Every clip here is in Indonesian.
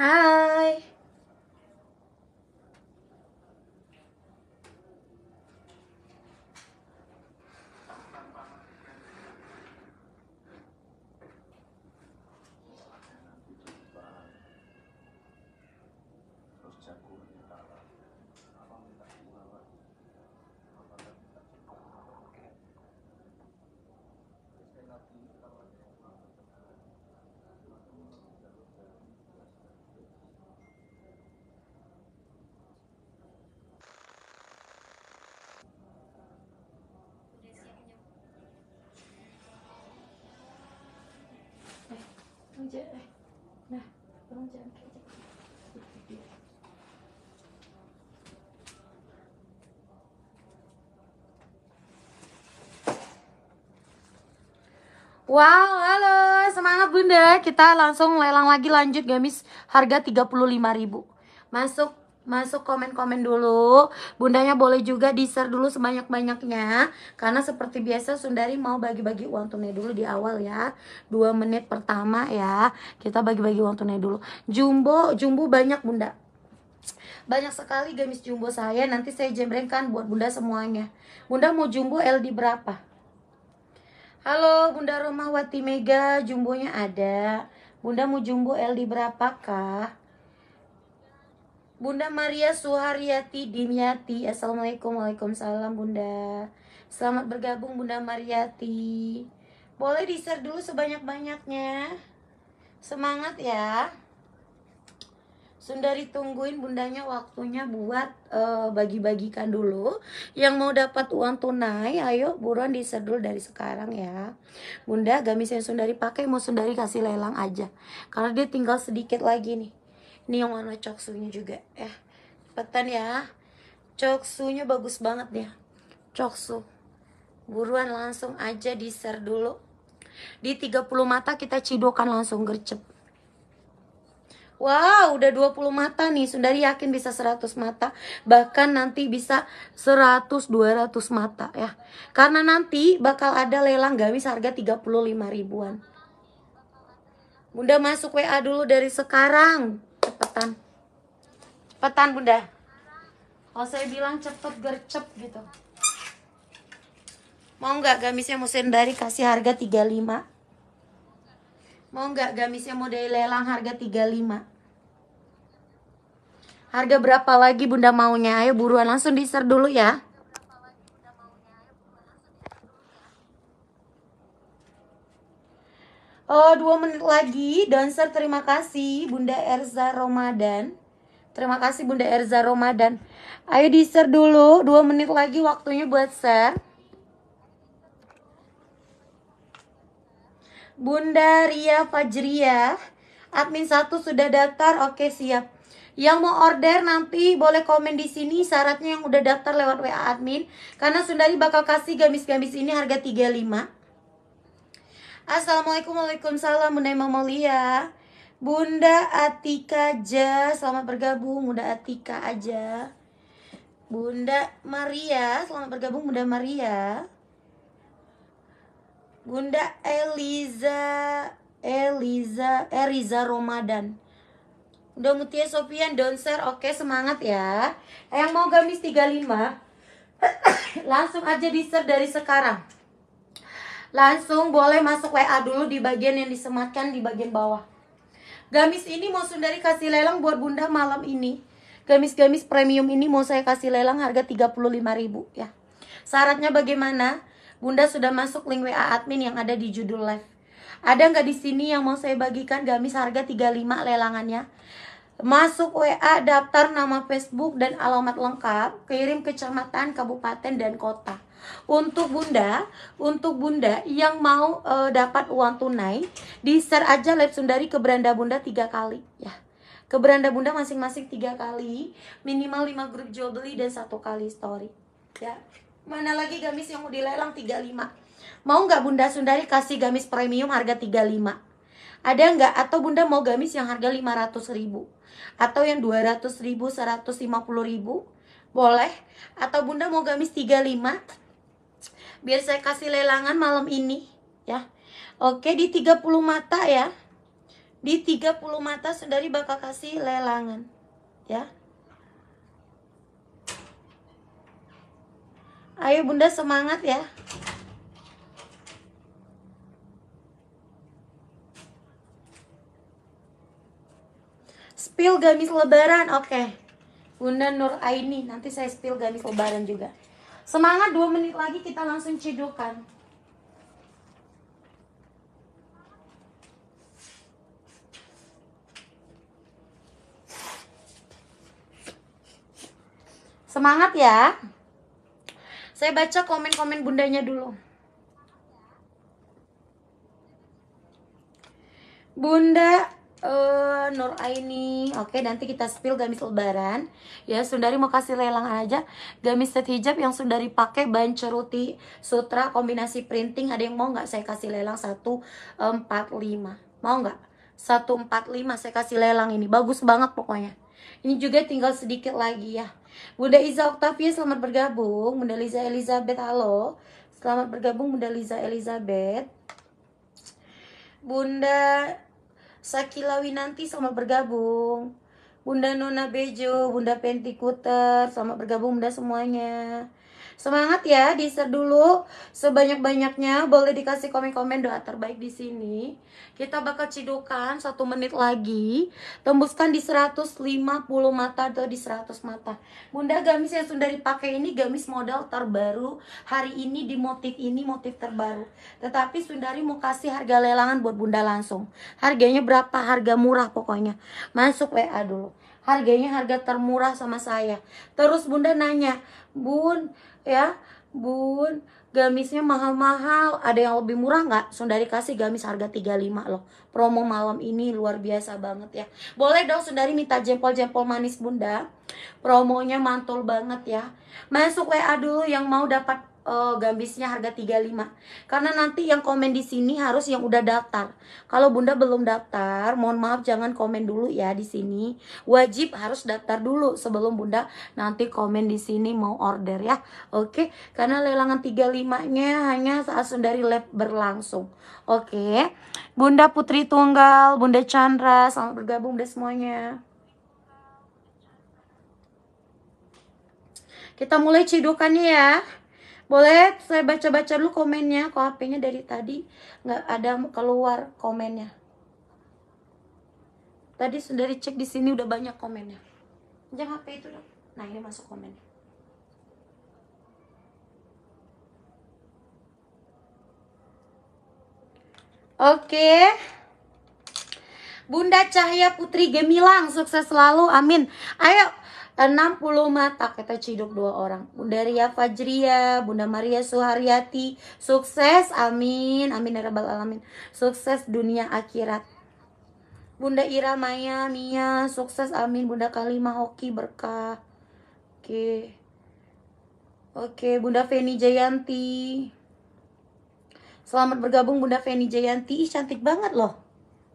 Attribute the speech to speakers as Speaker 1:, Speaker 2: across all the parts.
Speaker 1: Hi. Eh, nah, tolong Wow, halo, semangat Bunda. Kita langsung lelang lagi lanjut gamis harga 35.000. Masuk masuk komen-komen dulu Bundanya boleh juga di-share dulu sebanyak-banyaknya Karena seperti biasa Sundari mau bagi-bagi uang tunai dulu di awal ya dua menit pertama ya Kita bagi-bagi uang tunai dulu Jumbo, jumbo banyak bunda banyak sekali gamis jumbo saya Nanti saya jembrengkan buat bunda semuanya Bunda mau jumbo LD berapa? Halo Bunda Romahwati Mega Jumbonya ada Bunda mau jumbo LD berapakah? Bunda Maria Suharyati Dimyati. Assalamualaikum, waalaikumsalam Bunda. Selamat bergabung Bunda Mariati. Boleh di-share dulu sebanyak-banyaknya. Semangat ya. Sundari tungguin bundanya waktunya buat eh, bagi-bagikan dulu. Yang mau dapat uang tunai, ayo buruan di-share dulu dari sekarang ya. Bunda, gamis yang Sundari pakai mau Sundari kasih lelang aja. Karena dia tinggal sedikit lagi nih nih yang warna coksunya juga eh, cepetan ya coksunya bagus banget ya coksu buruan langsung aja di share dulu di 30 mata kita cidokan langsung gercep Wow, udah 20 mata nih. sudah yakin bisa 100 mata. Bahkan nanti bisa 100, 200 mata ya. Karena nanti bakal ada lelang gamis harga 35 ribuan. Bunda masuk WA dulu dari sekarang cepetan cepetan bunda kalau saya bilang cepet gercep gitu mau nggak gamisnya musim dari kasih harga 35 mau nggak gamisnya mau dari lelang harga 35 harga berapa lagi bunda maunya ayo buruan langsung diser dulu ya Oh dua menit lagi, dancer terima kasih Bunda Erza Ramadan. Terima kasih Bunda Erza Ramadan. Ayo di share dulu, dua menit lagi waktunya buat share. Bunda Ria Fajria, admin satu sudah daftar, oke siap. Yang mau order nanti boleh komen di sini syaratnya yang udah daftar lewat WA admin karena Sundari bakal kasih gamis-gamis ini harga 35. Assalamualaikum Waalaikumsalam Bunda Imam Mulia Bunda Atika aja Selamat bergabung Bunda Atika aja Bunda Maria Selamat bergabung Bunda Maria Bunda Eliza Eliza Eriza Ramadan Udah Mutia Sofian Donser oke semangat ya. Yang mau gamis 35 langsung aja di share dari sekarang. Langsung boleh masuk WA dulu di bagian yang disematkan di bagian bawah. Gamis ini mau Sundari kasih lelang buat Bunda malam ini. Gamis-gamis premium ini mau saya kasih lelang harga 35.000 ya. Syaratnya bagaimana? Bunda sudah masuk link WA admin yang ada di judul live. Ada nggak di sini yang mau saya bagikan gamis harga 35 lelangannya? Masuk WA, daftar nama Facebook dan alamat lengkap, kirim kecamatan, kabupaten, dan kota. Untuk bunda, untuk bunda yang mau e, dapat uang tunai, di share aja live Sundari ke beranda bunda tiga kali ya. Ke beranda bunda masing-masing tiga kali, minimal lima grup jual beli dan satu kali story. Ya. Mana lagi gamis yang mau dilelang tiga lima? Mau nggak bunda Sundari kasih gamis premium harga tiga lima? Ada nggak? Atau bunda mau gamis yang harga lima ratus ribu? Atau yang dua ratus ribu, seratus lima puluh ribu? Boleh. Atau bunda mau gamis 35? biar saya kasih lelangan malam ini ya. Oke, di 30 mata ya. Di 30 mata Saudari bakal kasih lelangan ya. Ayo Bunda semangat ya. Spill gamis lebaran, oke. Okay. Bunda Nur Aini, nanti saya spill gamis lebaran juga. Semangat dua menit lagi kita langsung cedokan. Semangat ya. Saya baca komen-komen bundanya dulu. Bunda uh, Nur Aini. Oke, okay, nanti kita spill gamis lebaran. Ya, Sundari mau kasih lelang aja gamis set hijab yang Sundari pakai Ban ceruti sutra kombinasi printing. Ada yang mau nggak saya kasih lelang 145? Mau nggak? 145 saya kasih lelang ini. Bagus banget pokoknya. Ini juga tinggal sedikit lagi ya. Bunda Iza Octavia selamat bergabung. Bunda Liza Elizabeth halo. Selamat bergabung Bunda Liza Elizabeth. Bunda sakilawi nanti sama bergabung. Bunda Nona Bejo, Bunda Pentikuter, sama bergabung Bunda semuanya. Semangat ya, di share dulu sebanyak-banyaknya. Boleh dikasih komen-komen doa terbaik di sini. Kita bakal cidukan satu menit lagi. Tembuskan di 150 mata atau di 100 mata. Bunda gamis yang sudah dipakai ini gamis model terbaru. Hari ini di motif ini motif terbaru. Tetapi Sundari mau kasih harga lelangan buat Bunda langsung. Harganya berapa? Harga murah pokoknya. Masuk WA dulu harganya harga termurah sama saya. Terus Bunda nanya, Bun, ya bun gamisnya mahal-mahal ada yang lebih murah nggak Sundari kasih gamis harga 35 loh promo malam ini luar biasa banget ya boleh dong Sundari minta jempol-jempol manis bunda promonya mantul banget ya masuk WA dulu yang mau dapat uh, gambisnya harga 35 karena nanti yang komen di sini harus yang udah daftar kalau bunda belum daftar mohon maaf jangan komen dulu ya di sini wajib harus daftar dulu sebelum bunda nanti komen di sini mau order ya oke karena lelangan 35 nya hanya saat dari lab berlangsung oke bunda putri tunggal bunda chandra selamat bergabung deh semuanya kita mulai cidukannya ya. Boleh saya baca-baca dulu komennya kok HP-nya dari tadi nggak ada keluar komennya. Tadi sudah dicek di sini udah banyak komennya. Jangan HP itu dong. Nah, ini masuk komennya. Oke. Bunda Cahya Putri Gemilang sukses selalu. Amin. Ayo 60 mata kita ciduk dua orang. Bunda Ria Fajria, Bunda Maria Suharyati, sukses amin, amin ya rabbal alamin. Sukses dunia akhirat. Bunda Ira Maya Mia, sukses amin. Bunda Kalima Hoki berkah. Oke. Oke, Bunda Feni Jayanti. Selamat bergabung Bunda Feni Jayanti. Ih, cantik banget loh.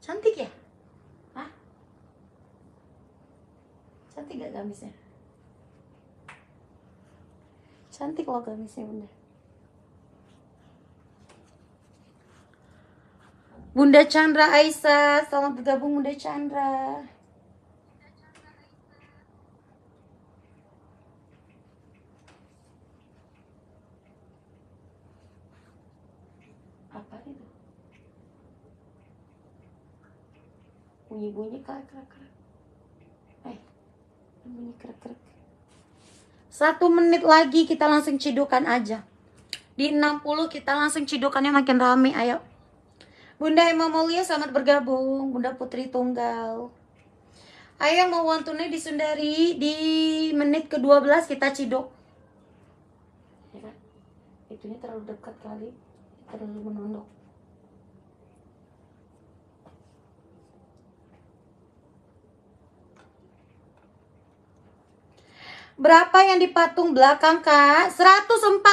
Speaker 1: Cantik ya? Cantik gak gamisnya? Cantik loh gamisnya bunda. Bunda Chandra Aisyah, selamat bergabung Bunda Chandra. Apa itu? Bunyi-bunyi kak bunyi krek satu menit lagi kita langsung cidukan aja di 60 kita langsung cidukannya makin rame ayo Bunda Emma Mulia selamat bergabung Bunda Putri Tunggal ayo mau wantune disundari di menit ke-12 kita ciduk ya kan? ini terlalu dekat kali terlalu menunduk Berapa yang dipatung belakang, Kak? 145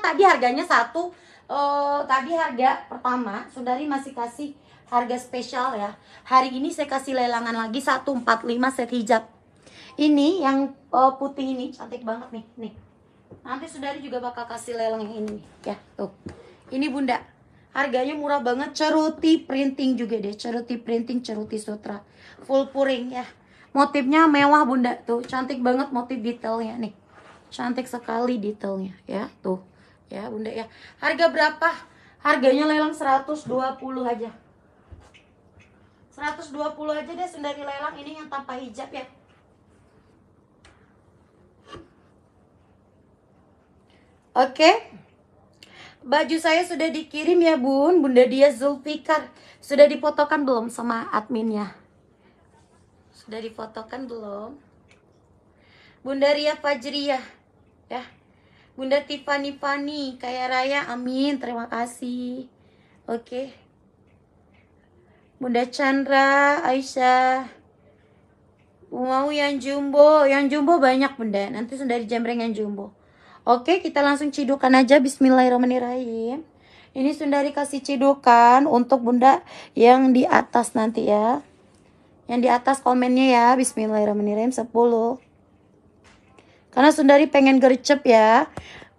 Speaker 1: tadi harganya satu. Uh, tadi harga pertama, Saudari masih kasih harga spesial ya. Hari ini saya kasih lelangan lagi 145 set hijab. Ini yang uh, putih ini cantik banget nih, nih. Nanti Saudari juga bakal kasih lelang yang ini ya, tuh. Ini Bunda. Harganya murah banget, ceruti printing juga deh, ceruti printing, ceruti sutra. Full puring ya motifnya mewah bunda tuh cantik banget motif detailnya nih cantik sekali detailnya ya tuh ya bunda ya harga berapa harganya lelang 120 aja 120 aja deh sendari lelang ini yang tanpa hijab ya Oke Baju saya sudah dikirim ya bun Bunda dia Zulfikar Sudah dipotokan belum sama adminnya sudah difotokan belum? Bunda Ria Fajriah. Ya. Bunda Tiffany Fani, kaya raya. Amin. Terima kasih. Oke. Bunda Chandra, Aisyah. Mau yang jumbo, yang jumbo banyak Bunda. Nanti sudah dijembreng yang jumbo. Oke, kita langsung cidukan aja bismillahirrahmanirrahim. Ini sudah dikasih cidukan untuk Bunda yang di atas nanti ya. Yang di atas komennya ya. Bismillahirrahmanirrahim 10. Karena Sundari pengen gercep ya.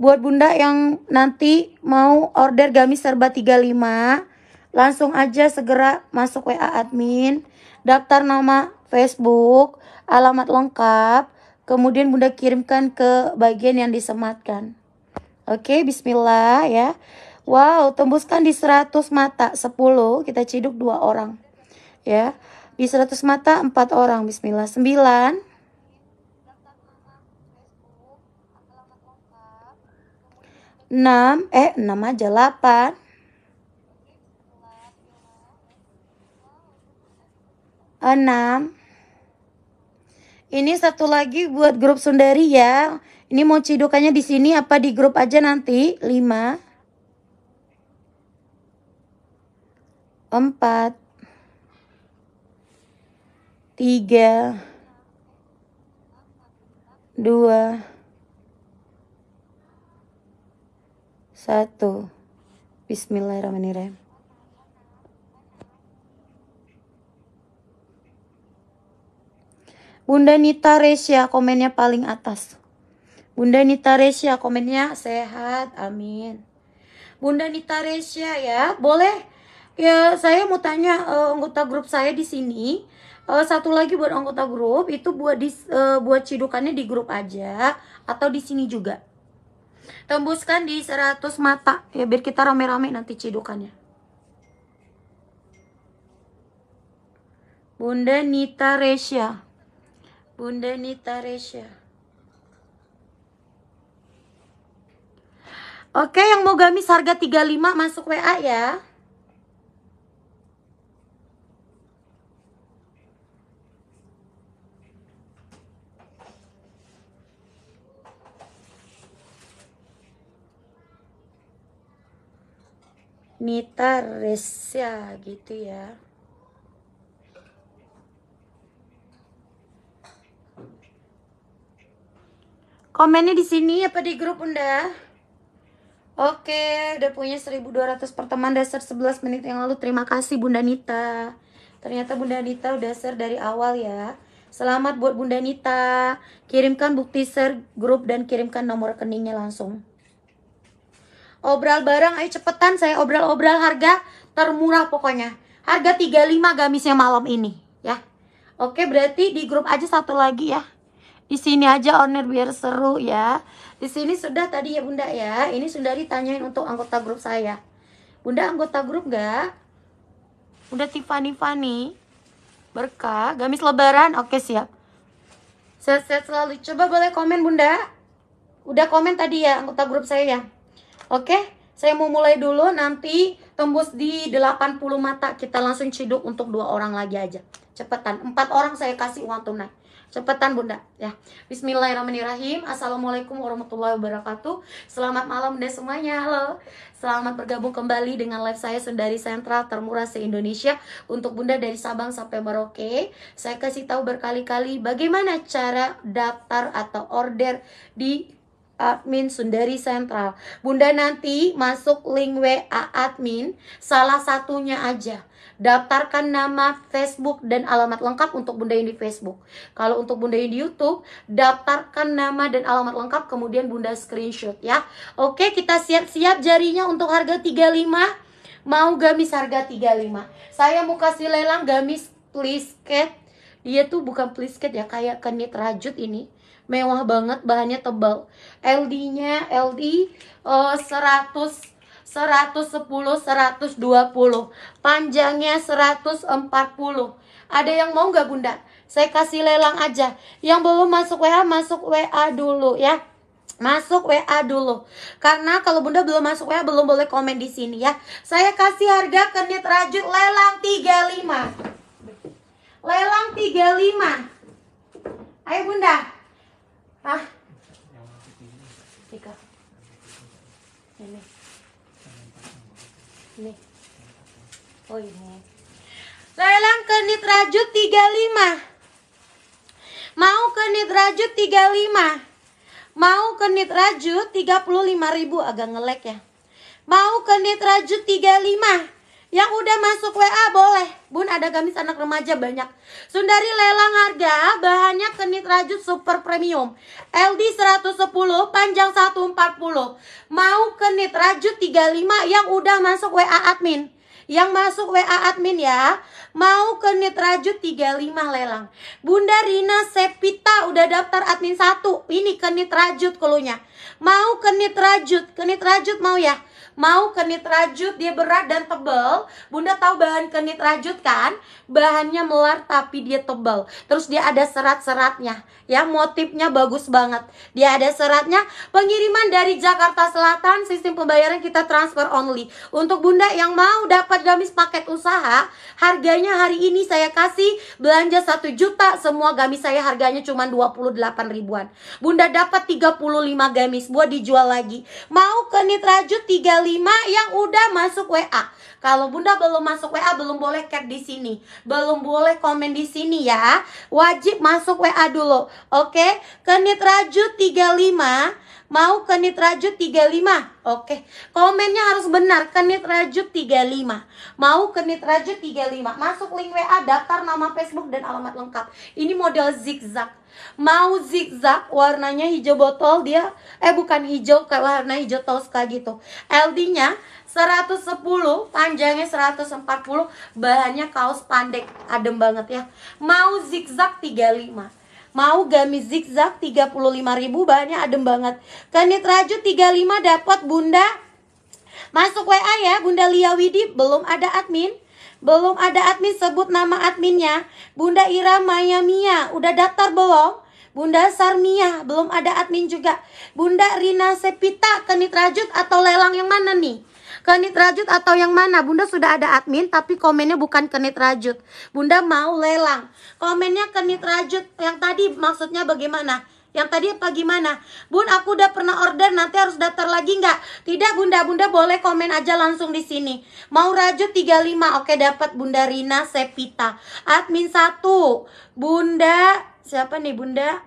Speaker 1: Buat bunda yang nanti mau order gamis serba 35. Langsung aja segera masuk WA admin. Daftar nama Facebook. Alamat lengkap. Kemudian bunda kirimkan ke bagian yang disematkan. Oke, bismillah ya. Wow, tembuskan di 100 mata, 10, kita ciduk dua orang. Ya. Di 100 mata 4 orang. Bismillah. 9. 6 eh 6 aja, 8 6 Ini satu lagi buat grup Sundari ya. Ini mau cidukannya di sini apa di grup aja nanti? 5 4 tiga, dua, satu. Bismillahirrahmanirrahim. Bunda Nita Resya komennya paling atas. Bunda Nita Resya komennya sehat, amin. Bunda Nita Resya ya, boleh ya saya mau tanya uh, anggota grup saya di sini uh, satu lagi buat anggota grup itu buat di, uh, buat cidukannya di grup aja atau di sini juga tembuskan di 100 mata ya biar kita rame-rame nanti cidukannya Bunda Nita Resya Bunda Nita Resya Oke, yang mau gamis harga 35 masuk WA ya. Nita Resya gitu ya komennya di sini apa di grup bunda? Oke, udah punya 1200 pertemanan dasar 11 menit yang lalu. Terima kasih Bunda Nita. Ternyata Bunda Nita udah share dari awal ya. Selamat buat Bunda Nita. Kirimkan bukti share grup dan kirimkan nomor rekeningnya langsung. Obral barang, ayo cepetan saya obral-obral harga termurah pokoknya. Harga 35 gamisnya malam ini ya. Oke, berarti di grup aja satu lagi ya. Di sini aja owner biar seru ya. Di sini sudah tadi ya Bunda ya. Ini sudah ditanyain untuk anggota grup saya. Bunda anggota grup gak? Bunda Tiffany Fani. Berkah, gamis lebaran. Oke, siap. Sehat-sehat selalu. Coba boleh komen Bunda. Udah komen tadi ya anggota grup saya ya. Oke, saya mau mulai dulu nanti tembus di 80 mata kita langsung ciduk untuk dua orang lagi aja. Cepetan, empat orang saya kasih uang tunai. Cepetan bunda ya Bismillahirrahmanirrahim Assalamualaikum warahmatullahi wabarakatuh Selamat malam deh semuanya Halo Selamat bergabung kembali dengan live saya Sundari Sentral termurah se-Indonesia Untuk bunda dari Sabang sampai Merauke Saya kasih tahu berkali-kali Bagaimana cara daftar atau order di admin Sundari Sentral. Bunda nanti masuk link WA admin salah satunya aja. Daftarkan nama Facebook dan alamat lengkap untuk Bunda yang di Facebook. Kalau untuk Bunda yang di YouTube, daftarkan nama dan alamat lengkap kemudian Bunda screenshot ya. Oke, kita siap-siap jarinya untuk harga 35. Mau gamis harga 35. Saya mau kasih lelang gamis please cat. Dia tuh bukan please cat ya, kayak kenit rajut ini mewah banget bahannya tebal LD-nya LD uh, 100 110 120 panjangnya 140 ada yang mau nggak bunda saya kasih lelang aja yang belum masuk WA masuk WA dulu ya Masuk WA dulu. Karena kalau Bunda belum masuk WA belum boleh komen di sini ya. Saya kasih harga kenit rajut lelang 35. Lelang 35. Ayo Bunda ah tiga ini ini oh ini lelang ke nitrajut 35 mau ke nitrajut 35 mau ke nitrajut 35 ribu agak ngelek ya mau ke nitrajut 35 yang udah masuk WA boleh. Bun ada gamis anak remaja banyak. Sundari lelang harga, bahannya kenit rajut super premium. LD 110, panjang 140. Mau kenit rajut 35 yang udah masuk WA admin. Yang masuk WA admin ya. Mau kenit rajut 35 lelang. Bunda Rina Sepita udah daftar admin 1. Ini kenit rajut kolonya. Mau kenit rajut, kenit rajut mau ya mau kenit rajut dia berat dan tebel bunda tahu bahan kenit rajut kan bahannya melar tapi dia tebel terus dia ada serat-seratnya ya motifnya bagus banget dia ada seratnya pengiriman dari Jakarta Selatan sistem pembayaran kita transfer only untuk bunda yang mau dapat gamis paket usaha harganya hari ini saya kasih belanja 1 juta semua gamis saya harganya cuma 28 ribuan bunda dapat 35 gamis buat dijual lagi mau kenit rajut 35 yang udah masuk WA. Kalau Bunda belum masuk WA, belum boleh cat di sini. Belum boleh komen di sini ya. Wajib masuk WA dulu. Oke, Kenit Raju 35 mau kenit rajut 35 oke komennya harus benar kenit rajut 35 mau kenit rajut 35 masuk link WA daftar nama Facebook dan alamat lengkap ini model zigzag mau zigzag warnanya hijau botol dia eh bukan hijau kayak warna hijau toska gitu LD-nya 110 panjangnya 140 bahannya kaos pendek adem banget ya mau zigzag 35 mau gamis zigzag 35.000 bahannya adem banget. Kanit Raju 35 dapat Bunda. Masuk WA ya Bunda Lia Widi belum ada admin. Belum ada admin sebut nama adminnya. Bunda Ira Mayamia, udah daftar belum? Bunda Sarmia, belum ada admin juga. Bunda Rina Sepita, Kenit Rajut atau lelang yang mana nih? Kenit Rajut atau yang mana? Bunda sudah ada admin tapi komennya bukan Kenit Rajut. Bunda mau lelang. Komennya Kenit Rajut yang tadi maksudnya bagaimana? Yang tadi apa gimana? Bun, aku udah pernah order, nanti harus daftar lagi nggak? Tidak, Bunda. Bunda boleh komen aja langsung di sini. Mau rajut 35. Oke, dapat Bunda Rina Sepita. Admin 1. Bunda siapa nih Bunda?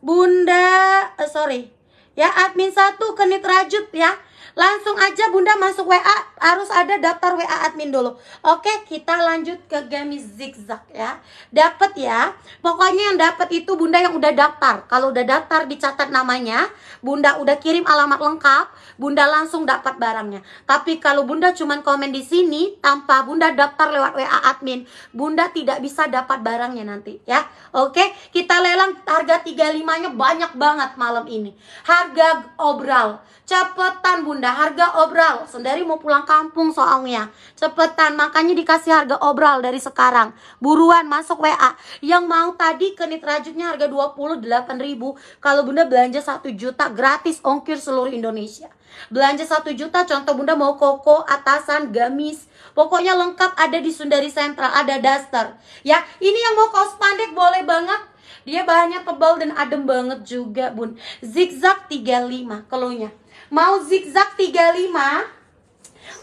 Speaker 1: Bunda, uh, sorry. Ya, admin 1 Kenit Rajut ya. Langsung aja Bunda masuk WA, harus ada daftar WA admin dulu. Oke, kita lanjut ke game zigzag ya. Dapet ya. Pokoknya yang dapet itu Bunda yang udah daftar. Kalau udah daftar dicatat namanya, Bunda udah kirim alamat lengkap, Bunda langsung dapat barangnya. Tapi kalau Bunda cuman komen di sini tanpa Bunda daftar lewat WA admin, Bunda tidak bisa dapat barangnya nanti ya. Oke, kita lelang harga 35-nya banyak banget malam ini. Harga obral Cepetan bunda, harga obral. Sendiri mau pulang kampung soalnya. Cepetan, makanya dikasih harga obral dari sekarang. Buruan masuk WA. Yang mau tadi kenit rajutnya harga 28 ribu. Kalau bunda belanja 1 juta gratis ongkir seluruh Indonesia. Belanja 1 juta, contoh bunda mau koko, atasan, gamis. Pokoknya lengkap ada di Sundari Sentral, ada daster. Ya, ini yang mau kaos pandek boleh banget. Dia bahannya tebal dan adem banget juga, Bun. Zigzag 35 Kelunya Mau zigzag 35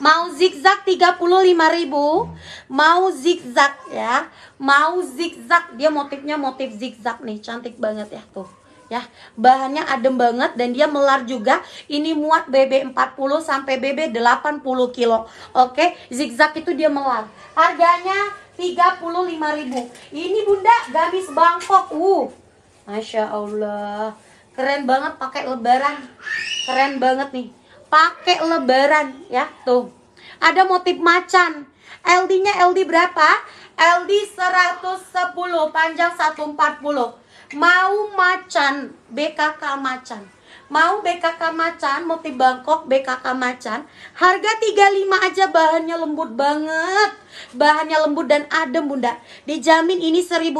Speaker 1: Mau zigzag 35.000 Mau zigzag ya Mau zigzag Dia motifnya motif zigzag nih Cantik banget ya tuh ya Bahannya adem banget dan dia melar juga Ini muat BB 40 sampai BB 80 kilo Oke zigzag itu dia melar Harganya 35.000 Ini bunda gamis Bangkok uh, Masya Allah keren banget pakai lebaran keren banget nih pakai lebaran ya tuh ada motif macan LD nya LD berapa? LD 110 panjang 140 mau macan BKK macan mau BKK macan, motif Bangkok BKK macan, harga 35 aja bahannya lembut banget. Bahannya lembut dan adem bunda Dijamin ini 1000%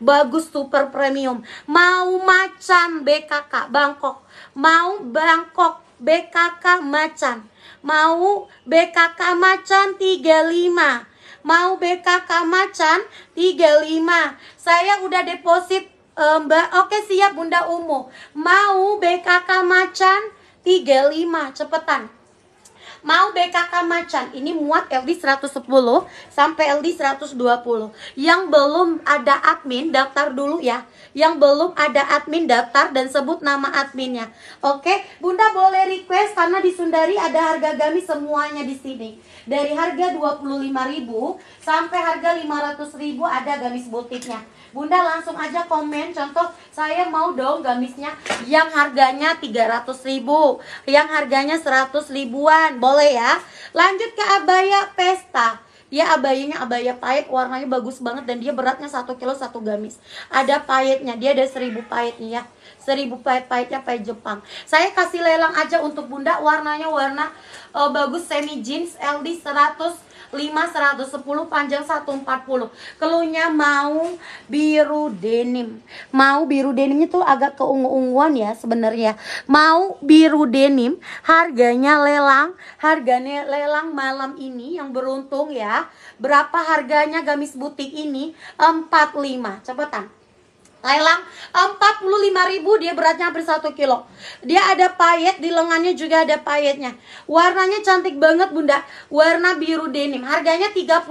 Speaker 1: Bagus super premium Mau macan BKK Bangkok Mau Bangkok BKK macan Mau BKK macan 35 Mau BKK macan 35 Saya udah deposit Eh, Mbak, oke siap Bunda Umu. Mau BKK macan 35 cepetan. Mau BKK macan ini muat LD 110 sampai LD 120. Yang belum ada admin daftar dulu ya yang belum ada admin daftar dan sebut nama adminnya. Oke, Bunda boleh request karena di Sundari ada harga gamis semuanya di sini. Dari harga 25.000 sampai harga 500.000 ada gamis butiknya. Bunda langsung aja komen contoh saya mau dong gamisnya yang harganya 300.000, ribu yang harganya 100 ribuan boleh ya lanjut ke abaya pesta ya abayanya abaya pahit warnanya bagus banget dan dia beratnya satu kilo satu gamis ada pahitnya dia ada seribu nih ya seribu pahit-pahitnya pahit Jepang saya kasih lelang aja untuk bunda warnanya warna uh, bagus semi jeans LD 100 5110 panjang 140. Keluhnya mau biru denim. Mau biru denimnya tuh agak keungu-unguan ya sebenarnya. Mau biru denim, harganya lelang, harganya lelang malam ini yang beruntung ya. Berapa harganya gamis butik ini? 45. Cepetan. Lelang 45.000 dia beratnya hampir 1 kilo. Dia ada payet di lengannya juga ada payetnya. Warnanya cantik banget Bunda. Warna biru denim. Harganya 35.000.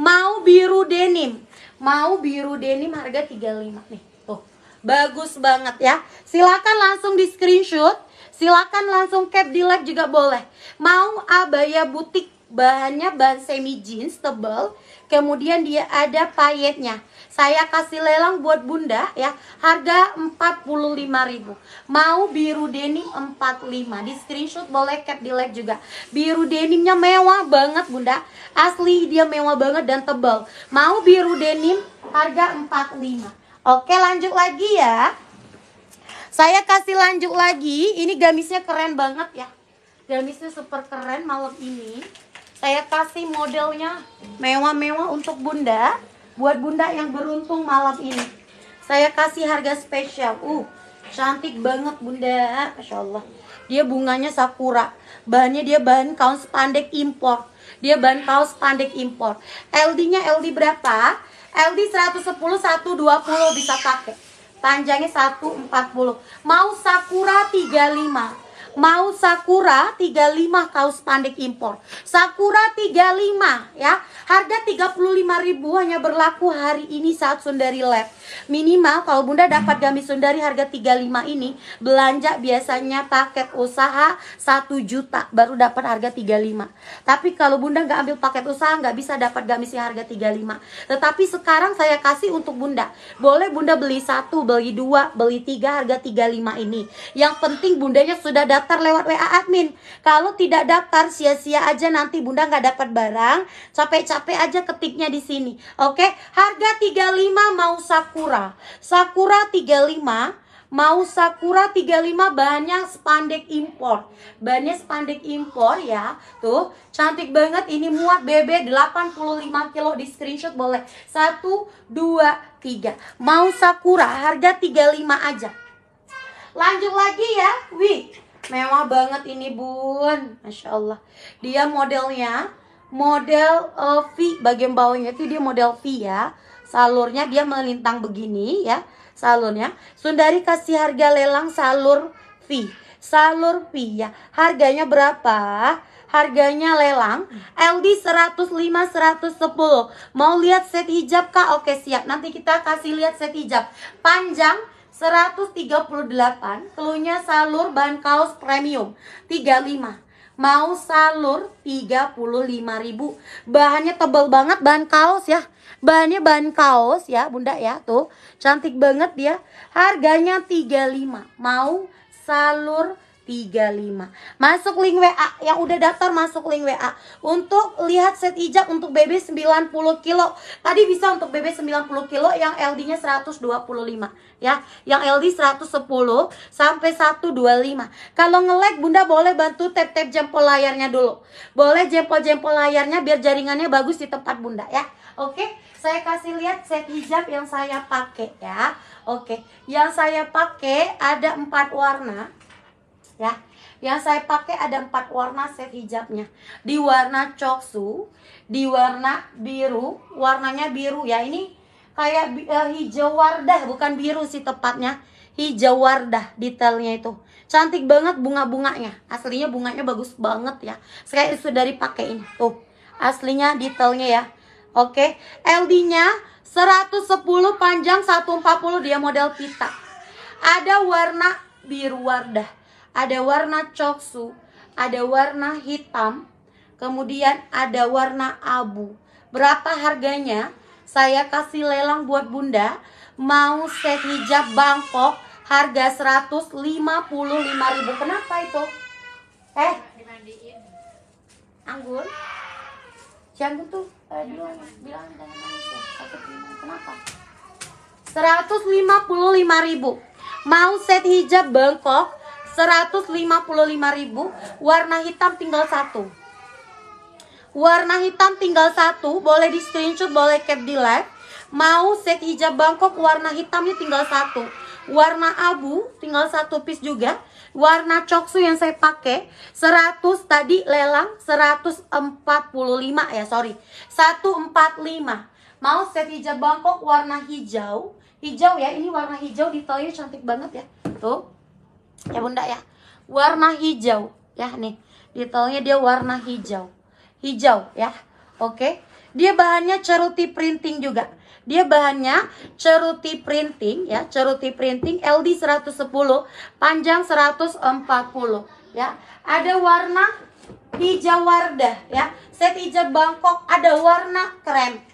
Speaker 1: Mau biru denim. Mau biru denim harga 35 nih. Tuh. Bagus banget ya. Silakan langsung di screenshot. Silakan langsung cap di lap juga boleh. Mau abaya butik bahannya bahan semi jeans tebal kemudian dia ada payetnya saya kasih lelang buat Bunda ya. Harga 45.000. Mau biru denim 45. Di screenshot boleh cap di like juga. Biru denimnya mewah banget Bunda. Asli dia mewah banget dan tebal. Mau biru denim harga 45. Oke, lanjut lagi ya. Saya kasih lanjut lagi. Ini gamisnya keren banget ya. Gamisnya super keren malam ini saya kasih modelnya mewah-mewah untuk bunda buat bunda yang beruntung malam ini saya kasih harga spesial uh cantik banget bunda masya allah dia bunganya sakura bahannya dia bahan kaos pandek impor dia bahan kaos pandek impor LD nya LD berapa LD 110 120 bisa pakai panjangnya 140 mau sakura 35 Mau Sakura 35 kaos pandek impor. Sakura 35 ya. Harga 35.000 hanya berlaku hari ini saat Sundari Lab. Minimal kalau Bunda dapat gamis Sundari harga 35 ini, belanja biasanya paket usaha 1 juta baru dapat harga 35. Tapi kalau Bunda nggak ambil paket usaha nggak bisa dapat gamis yang harga 35. Tetapi sekarang saya kasih untuk Bunda. Boleh Bunda beli satu, beli dua, beli tiga harga 35 ini. Yang penting Bundanya sudah datang daftar lewat WA admin. Kalau tidak daftar, sia-sia aja nanti Bunda nggak dapat barang. Capek-capek aja ketiknya di sini. Oke, harga 35 mau Sakura. Sakura 35 mau sakura 35 bahannya spandek impor bahannya spandek impor ya tuh cantik banget ini muat BB 85 kilo di screenshot boleh 1 2 3 mau sakura harga 35 aja lanjut lagi ya wih Mewah banget ini bun, masya Allah. Dia modelnya model uh, V bagian bawahnya itu dia model V ya. Salurnya dia melintang begini ya, salurnya. Sundari kasih harga lelang salur V, salur V ya. Harganya berapa? Harganya lelang LD 105 110. Mau lihat set hijab Kak? Oke, siap. Nanti kita kasih lihat set hijab. Panjang 138 Keluhnya salur ban kaos premium 35 Mau salur ribu, Bahannya tebal banget bahan kaos ya Bahannya bahan kaos ya bunda ya Tuh cantik banget dia Harganya 35 Mau salur 35 Masuk link WA Yang udah daftar masuk link WA Untuk lihat set hijab untuk BB 90 kilo Tadi bisa untuk BB 90 kilo Yang LD nya 125 ya Yang LD 110 Sampai 125 Kalau ngelek bunda boleh bantu tap-tap jempol layarnya dulu Boleh jempol-jempol layarnya Biar jaringannya bagus di tempat bunda ya Oke Saya kasih lihat set hijab yang saya pakai ya Oke Yang saya pakai ada empat warna ya. Yang saya pakai ada empat warna set hijabnya. Di warna coksu, di warna biru, warnanya biru ya. Ini kayak uh, hijau wardah, bukan biru sih tepatnya. Hijau wardah detailnya itu. Cantik banget bunga-bunganya. Aslinya bunganya bagus banget ya. Saya sudah pakai ini. Tuh, aslinya detailnya ya. Oke, LD-nya 110 panjang 140 dia model pita. Ada warna biru wardah ada warna coksu, ada warna hitam, kemudian ada warna abu. Berapa harganya? Saya kasih lelang buat Bunda mau set hijab Bangkok harga 155.000. Kenapa itu? Eh, dimandiin. Anggun. Jangan tuh eh, bilang bilang jangan nangis ya. Sakit Mau set hijab Bangkok 155 ribu warna hitam tinggal satu warna hitam tinggal satu boleh di screenshot boleh cap di live mau set hijab Bangkok warna hitamnya tinggal satu warna abu tinggal satu piece juga warna coksu yang saya pakai 100 tadi lelang 145 ya sorry 145 mau set hijab Bangkok warna hijau hijau ya ini warna hijau detailnya cantik banget ya tuh ya bunda ya warna hijau ya nih detailnya dia warna hijau hijau ya oke dia bahannya ceruti printing juga dia bahannya ceruti printing ya ceruti printing LD 110 panjang 140 ya ada warna hijau wardah ya set hijab Bangkok ada warna krem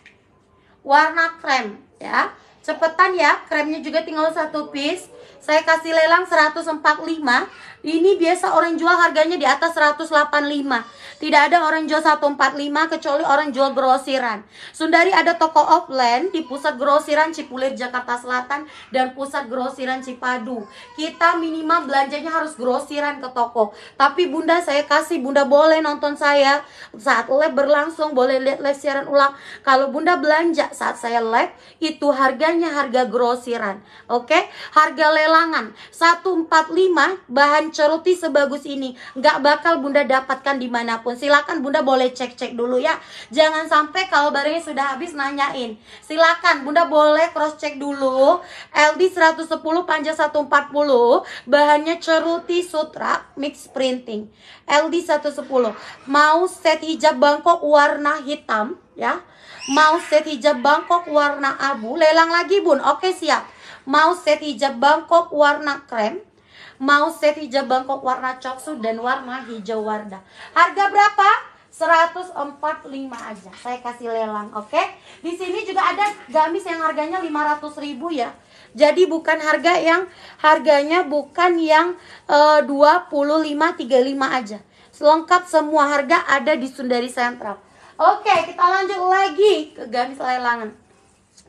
Speaker 1: warna krem ya cepetan ya kremnya juga tinggal satu piece saya kasih lelang 145. Ini biasa orang jual harganya di atas 185. Tidak ada orang jual 145 kecuali orang jual grosiran. Sundari ada toko offline di pusat grosiran Cipulir Jakarta Selatan dan pusat grosiran Cipadu. Kita minimal belanjanya harus grosiran ke toko. Tapi Bunda saya kasih Bunda boleh nonton saya saat live berlangsung, boleh lihat live siaran ulang. Kalau Bunda belanja saat saya live itu harganya harga grosiran. Oke? Harga lelangan 145 bahan ceruti sebagus ini nggak bakal bunda dapatkan dimanapun silakan bunda boleh cek-cek dulu ya jangan sampai kalau barangnya sudah habis nanyain silakan bunda boleh cross check dulu LD 110 panjang 140 bahannya ceruti sutra mix printing LD 110 mau set hijab Bangkok warna hitam ya mau set hijab Bangkok warna abu lelang lagi bun oke siap mau set hijab Bangkok warna krem mau set hijab Bangkok warna coksu dan warna hijau warna harga berapa 145 aja saya kasih lelang oke okay? di sini juga ada gamis yang harganya 500.000 ya jadi bukan harga yang harganya bukan yang e, 25 35 aja. selengkap semua harga ada di Sundari Sentral. Oke, kita lanjut lagi ke gamis lelangan.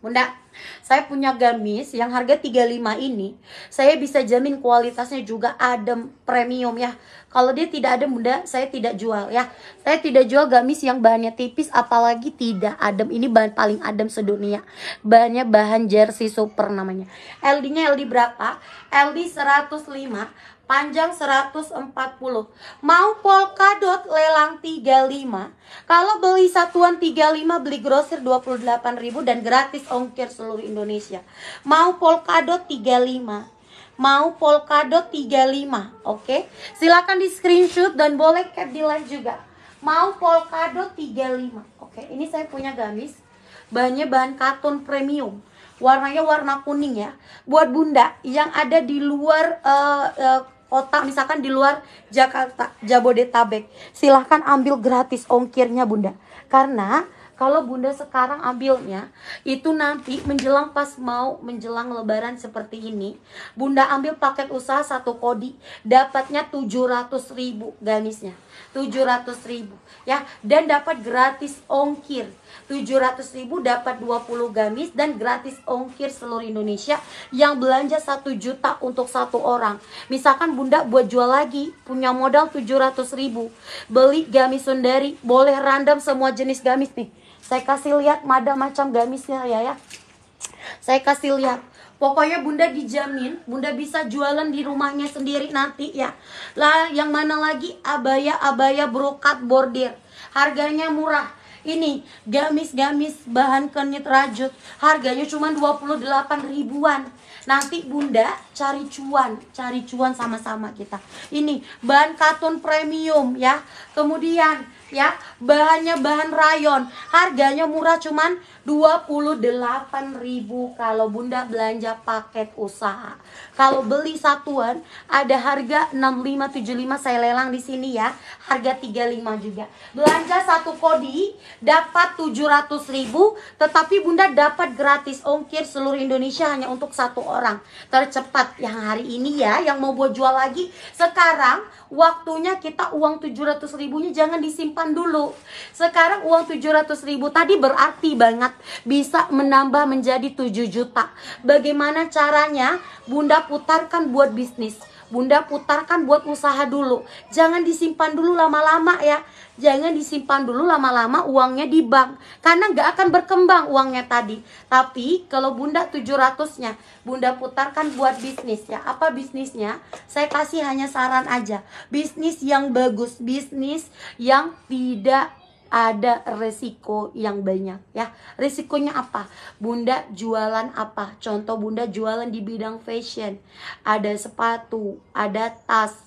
Speaker 1: Bunda, saya punya gamis yang harga 35 ini, saya bisa jamin kualitasnya juga adem premium ya. Kalau dia tidak adem muda, saya tidak jual ya. Saya tidak jual gamis yang bahannya tipis apalagi tidak adem. Ini bahan paling adem sedunia. Bahannya bahan jersey super namanya. LD-nya LD berapa? LD 105 panjang 140. Mau polkadot lelang 35. Kalau beli satuan 35 beli grosir 28.000 dan gratis ongkir seluruh Indonesia. Mau polkadot 35 mau polkadot 35 oke okay? silakan di screenshot dan boleh cap di live juga mau polkadot 35 oke okay? ini saya punya gamis bahannya bahan katun premium warnanya warna kuning ya buat bunda yang ada di luar uh, uh, kota misalkan di luar Jakarta, Jabodetabek. Silahkan ambil gratis ongkirnya Bunda. Karena kalau Bunda sekarang ambilnya itu nanti menjelang pas mau menjelang lebaran seperti ini Bunda ambil paket usaha satu kodi dapatnya 700 ribu garnisnya 700 ribu ya dan dapat gratis ongkir 700 ribu dapat 20 gamis dan gratis ongkir seluruh Indonesia yang belanja 1 juta untuk satu orang. Misalkan bunda buat jual lagi punya modal 700 ribu. Beli gamis sundari boleh random semua jenis gamis nih. Saya kasih lihat ada macam gamisnya ya ya. Saya kasih lihat Pokoknya bunda dijamin, bunda bisa jualan di rumahnya sendiri nanti ya. Lah yang mana lagi abaya-abaya brokat bordir. Harganya murah ini gamis-gamis bahan kenit rajut harganya cuma 28 ribuan nanti bunda cari cuan cari cuan sama-sama kita ini bahan katun premium ya Kemudian ya, bahannya bahan rayon. Harganya murah cuman 28.000 kalau Bunda belanja paket usaha. Kalau beli satuan ada harga 6575 saya lelang di sini ya. Harga 35 juga. Belanja satu kodi dapat 700.000 tetapi Bunda dapat gratis ongkir seluruh Indonesia hanya untuk satu orang. Tercepat yang hari ini ya yang mau buat jual lagi sekarang waktunya kita uang 700 ribunya jangan disimpan dulu. Sekarang uang 700 ribu tadi berarti banget bisa menambah menjadi 7 juta. Bagaimana caranya? Bunda putarkan buat bisnis Bunda putarkan buat usaha dulu. Jangan disimpan dulu lama-lama ya. Jangan disimpan dulu lama-lama uangnya di bank. Karena nggak akan berkembang uangnya tadi. Tapi kalau Bunda 700-nya, Bunda putarkan buat bisnis ya. Apa bisnisnya? Saya kasih hanya saran aja. Bisnis yang bagus. Bisnis yang tidak ada resiko yang banyak ya. Resikonya apa? Bunda jualan apa? Contoh Bunda jualan di bidang fashion. Ada sepatu, ada tas,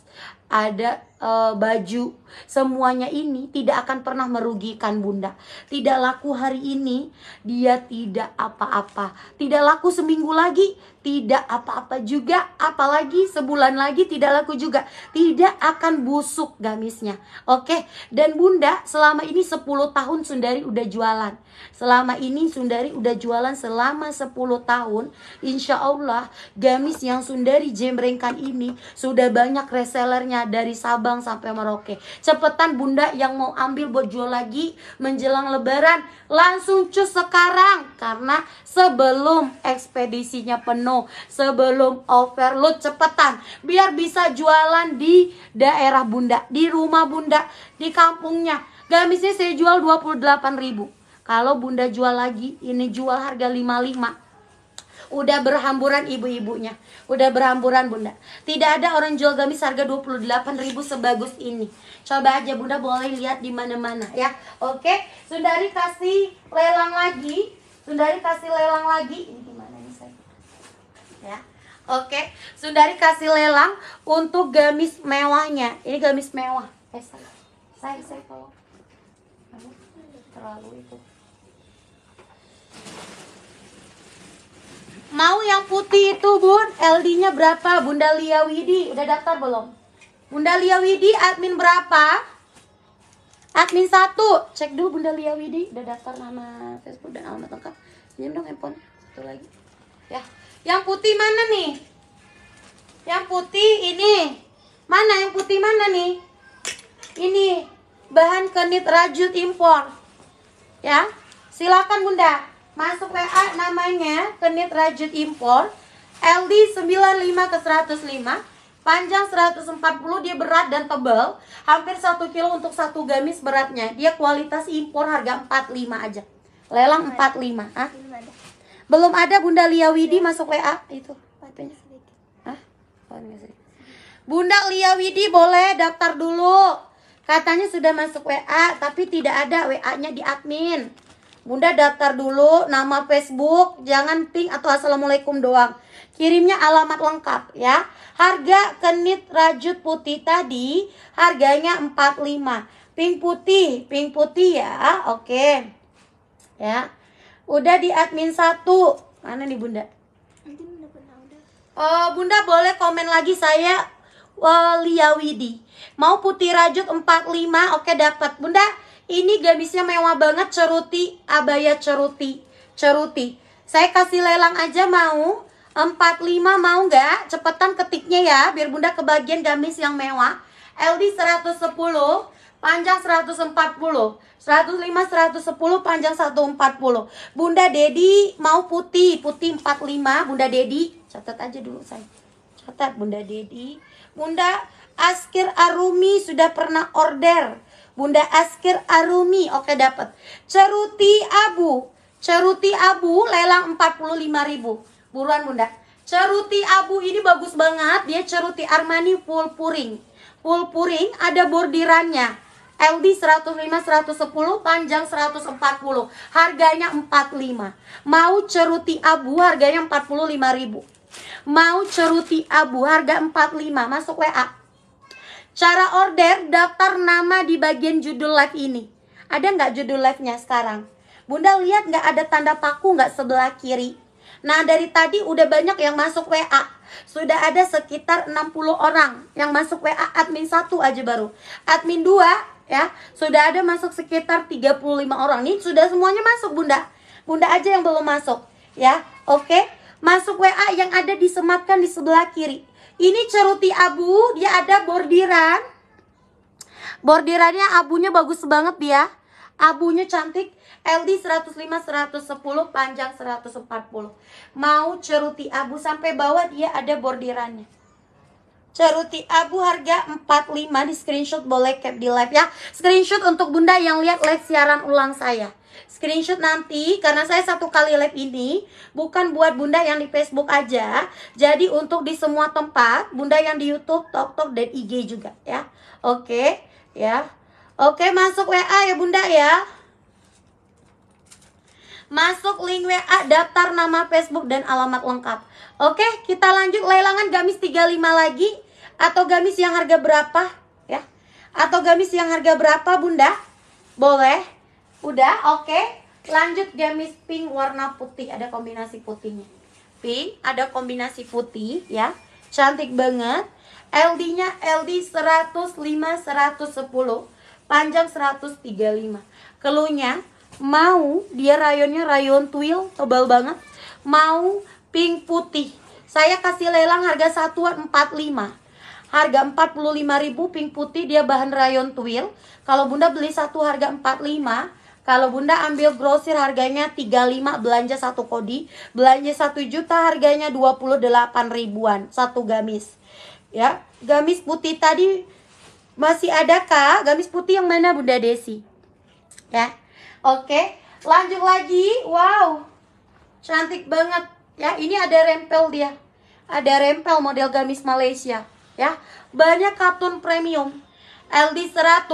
Speaker 1: ada uh, baju, semuanya ini tidak akan pernah merugikan Bunda. Tidak laku hari ini, dia tidak apa-apa. Tidak laku seminggu lagi, tidak apa-apa juga. Apalagi sebulan lagi tidak laku juga. Tidak akan busuk gamisnya. Oke, dan Bunda selama ini 10 tahun Sundari udah jualan. Selama ini Sundari udah jualan selama 10 tahun. Insya Allah gamis yang Sundari jembrengkan ini sudah banyak resellernya dari Sabah Sabang sampai Merauke. Cepetan bunda yang mau ambil buat jual lagi menjelang lebaran. Langsung cus sekarang. Karena sebelum ekspedisinya penuh. Sebelum overload cepetan. Biar bisa jualan di daerah bunda. Di rumah bunda. Di kampungnya. Gamisnya saya jual 28 ribu. Kalau bunda jual lagi, ini jual harga 55 udah berhamburan ibu-ibunya, udah berhamburan Bunda. Tidak ada orang jual gamis harga 28.000 sebagus ini. Coba aja Bunda boleh lihat di mana-mana ya. Oke, Sundari kasih lelang lagi. Sundari kasih lelang lagi. Ini gimana ini saya? Ya. Oke, Sundari kasih lelang untuk gamis mewahnya. Ini gamis mewah. Eh, saya, saya, saya kalau terlalu itu Mau yang putih itu bun, LD-nya berapa? Bunda Lia Widi, udah daftar belum? Bunda Lia Widi admin berapa? Admin satu, cek dulu Bunda Lia Widi, udah daftar nama Facebook dan alamat lengkap. Pinjam dong handphone, satu lagi. Ya, yang putih mana nih? Yang putih ini, mana yang putih mana nih? Ini bahan kenit rajut impor, ya. Silakan Bunda. Masuk WA namanya Kenit Rajut Impor. LD 95 ke 105 panjang 140 dia berat dan tebal hampir 1 kilo untuk satu gamis beratnya dia kualitas impor harga 45 aja lelang 45 iya. ah belum ada Bunda Lia Widi masuk WA itu Bunda Lia Widi boleh daftar dulu katanya sudah masuk WA tapi tidak ada WA-nya di admin Bunda daftar dulu nama Facebook, jangan ping atau assalamualaikum doang. Kirimnya alamat lengkap ya. Harga kenit rajut putih tadi harganya 45. Pink putih, pink putih ya. Oke. Okay. Ya. Udah di admin 1. Mana nih Bunda? Oh bunda boleh komen lagi saya uh, Lia Widi. Mau putih rajut 45, oke okay, dapat. Bunda ini gamisnya mewah banget ceruti, abaya ceruti, ceruti. Saya kasih lelang aja mau. 45 mau nggak? Cepetan ketiknya ya, biar bunda kebagian gamis yang mewah. LD 110, panjang 140, 105, 110, panjang 140. Bunda Dedi mau putih, putih 45, Bunda Dedi. Catat aja dulu saya. Catat Bunda Dedi. Bunda Askir Arumi sudah pernah order. Bunda Askir Arumi, oke dapat. Ceruti Abu, Ceruti Abu lelang 45.000. Buruan Bunda. Ceruti Abu ini bagus banget, dia ceruti Armani full puring. Full puring ada bordirannya. LD 105 110 panjang 140 harganya 45 mau ceruti abu harganya 45.000 mau ceruti abu harga 45 masuk WA Cara order, daftar nama di bagian judul live ini. Ada nggak judul live-nya sekarang? Bunda lihat nggak ada tanda paku nggak sebelah kiri? Nah dari tadi udah banyak yang masuk WA. Sudah ada sekitar 60 orang yang masuk WA admin 1 aja baru. Admin 2 ya, sudah ada masuk sekitar 35 orang. Ini sudah semuanya masuk Bunda. Bunda aja yang belum masuk ya. Oke, masuk WA yang ada disematkan di sebelah kiri ini ceruti abu, dia ada bordiran. Bordirannya abunya bagus banget ya. Abunya cantik. LD 105 110 panjang 140. Mau ceruti abu sampai bawah dia ada bordirannya. Ceruti Abu harga 45 di screenshot boleh cap di live ya. Screenshot untuk Bunda yang lihat live siaran ulang saya screenshot nanti karena saya satu kali live ini bukan buat bunda yang di Facebook aja jadi untuk di semua tempat bunda yang di YouTube TokTok dan IG juga ya oke okay, ya oke okay, masuk WA ya bunda ya masuk link WA daftar nama Facebook dan alamat lengkap oke okay, kita lanjut lelangan gamis 35 lagi atau gamis yang harga berapa ya atau gamis yang harga berapa bunda boleh Udah, oke. Okay. Lanjut gamis pink warna putih, ada kombinasi putihnya. Pink, ada kombinasi putih ya. Cantik banget. LD-nya LD 105 110, panjang 135. kelunya mau dia rayonnya rayon twill tebal banget, mau pink putih. Saya kasih lelang harga satuan 45 harga 45.000 pink putih dia bahan rayon twill. Kalau Bunda beli satu harga 45, kalau Bunda ambil grosir harganya 35 belanja satu kodi, belanja 1 juta harganya 28 ribuan satu gamis. Ya, gamis putih tadi masih ada kah gamis putih yang mana Bunda Desi? Ya. Oke, lanjut lagi. Wow. Cantik banget ya. Ini ada rempel dia. Ada rempel model gamis Malaysia ya. Banyak katun premium. LD 100,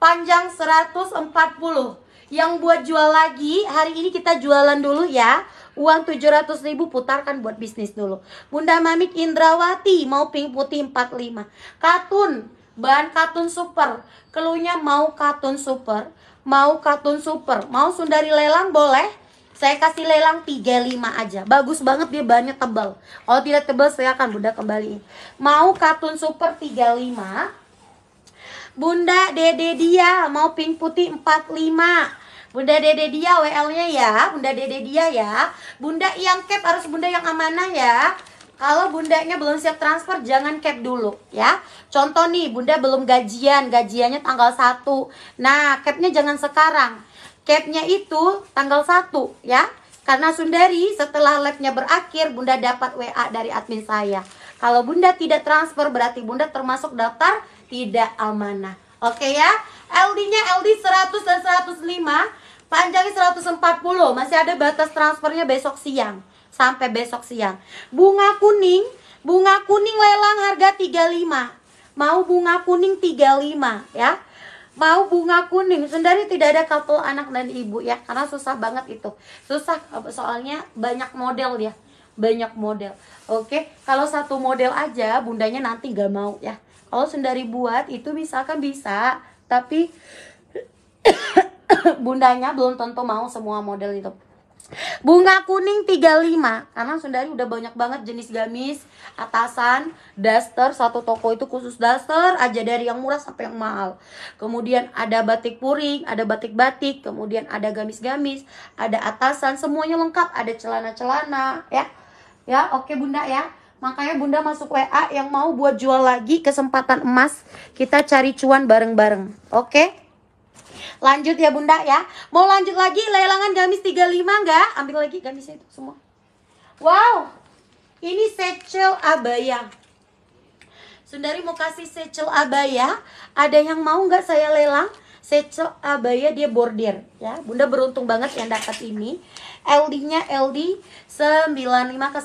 Speaker 1: panjang 140. Yang buat jual lagi, hari ini kita jualan dulu ya. Uang 700 ribu putarkan buat bisnis dulu. Bunda Mamik Indrawati mau pink putih 45. Katun, bahan katun super. Keluhnya mau katun super, mau katun super. Mau sundari lelang boleh. Saya kasih lelang 35 aja. Bagus banget dia bahannya tebal. Kalau tidak tebal saya akan Bunda kembali Mau katun super 35. Bunda Dede Dia mau pink putih 45. Bunda Dede dia WL-nya ya, Bunda Dede dia ya. Bunda yang cap harus Bunda yang amanah ya. Kalau bundanya belum siap transfer jangan cap dulu ya. Contoh nih, Bunda belum gajian, gajiannya tanggal 1. Nah, capnya jangan sekarang. Capnya itu tanggal 1 ya. Karena Sundari setelah labnya berakhir, Bunda dapat WA dari admin saya. Kalau Bunda tidak transfer berarti Bunda termasuk daftar tidak amanah. Oke ya. LD-nya LD 100 dan 105, panjangnya 140, masih ada batas transfernya besok siang sampai besok siang. Bunga kuning, bunga kuning lelang harga 35. Mau bunga kuning 35 ya mau bunga kuning sendiri tidak ada couple anak dan ibu ya karena susah banget itu susah eh, soalnya banyak model ya banyak model oke kalau satu model aja bundanya nanti gak mau ya kalau sendiri buat itu misalkan bisa tapi bundanya belum tentu mau semua model itu Bunga kuning 35 Karena Sundari udah banyak banget jenis gamis Atasan, daster Satu toko itu khusus daster Aja dari yang murah sampai yang mahal Kemudian ada batik puring, ada batik-batik Kemudian ada gamis-gamis Ada atasan, semuanya lengkap Ada celana-celana ya Ya oke bunda ya Makanya Bunda masuk WA yang mau buat jual lagi kesempatan emas. Kita cari cuan bareng-bareng. Oke? Lanjut ya Bunda ya. Mau lanjut lagi lelangan gamis 35 enggak? Ambil lagi gamisnya itu semua. Wow. Ini secel abaya. Sundari mau kasih secel abaya. Ada yang mau enggak saya lelang? Secel abaya dia bordir ya. Bunda beruntung banget yang dapat ini. LD-nya LD 95 ke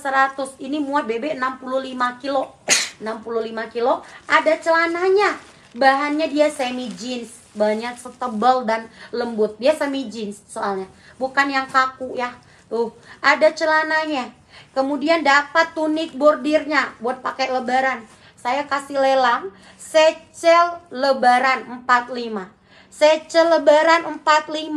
Speaker 1: 100. Ini muat BB 65 kilo. 65 kilo. Ada celananya. Bahannya dia semi jeans. Banyak setebal dan lembut. Dia semi jeans soalnya. Bukan yang kaku ya. Tuh, ada celananya. Kemudian dapat tunik bordirnya buat pakai lebaran. Saya kasih lelang secel lebaran 45. Secel lebaran 45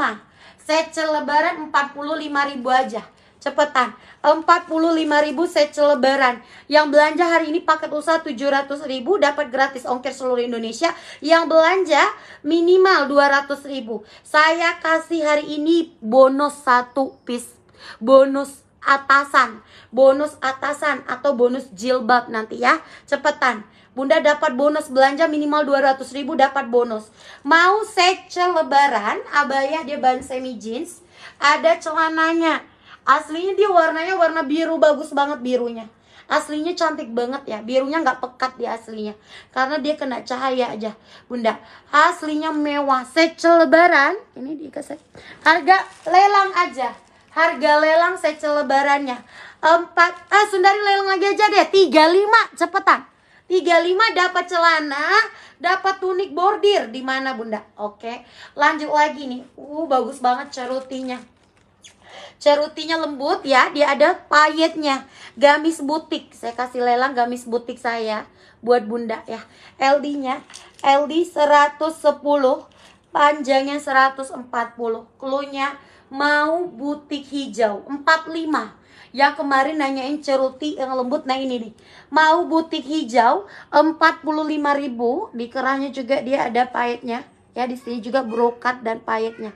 Speaker 1: secel lebaran 45 ribu aja cepetan 45 ribu secel lebaran yang belanja hari ini paket usaha 700 ribu dapat gratis ongkir seluruh Indonesia yang belanja minimal 200 ribu saya kasih hari ini bonus satu piece bonus atasan bonus atasan atau bonus jilbab nanti ya cepetan Bunda dapat bonus belanja minimal 200 ribu dapat bonus. Mau secel lebaran, abayah dia bahan semi jeans, ada celananya. Aslinya dia warnanya warna biru, bagus banget birunya. Aslinya cantik banget ya, birunya nggak pekat dia aslinya. Karena dia kena cahaya aja, bunda. Aslinya mewah, secel lebaran. Ini dikasih harga lelang aja. Harga lelang secel lebarannya. Empat, ah eh, Sundari lelang lagi aja deh, tiga lima cepetan. 35 dapat celana, dapat tunik bordir di mana Bunda? Oke. Lanjut lagi nih. Uh, bagus banget cerutinya. Cerutinya lembut ya, dia ada payetnya. Gamis butik. Saya kasih lelang gamis butik saya buat Bunda ya. LD-nya LD 110, panjangnya 140. Klunya mau butik hijau 45 yang kemarin nanyain ceruti yang lembut nah ini nih mau butik hijau 45.000 di kerahnya juga dia ada pahitnya ya di sini juga brokat dan pahitnya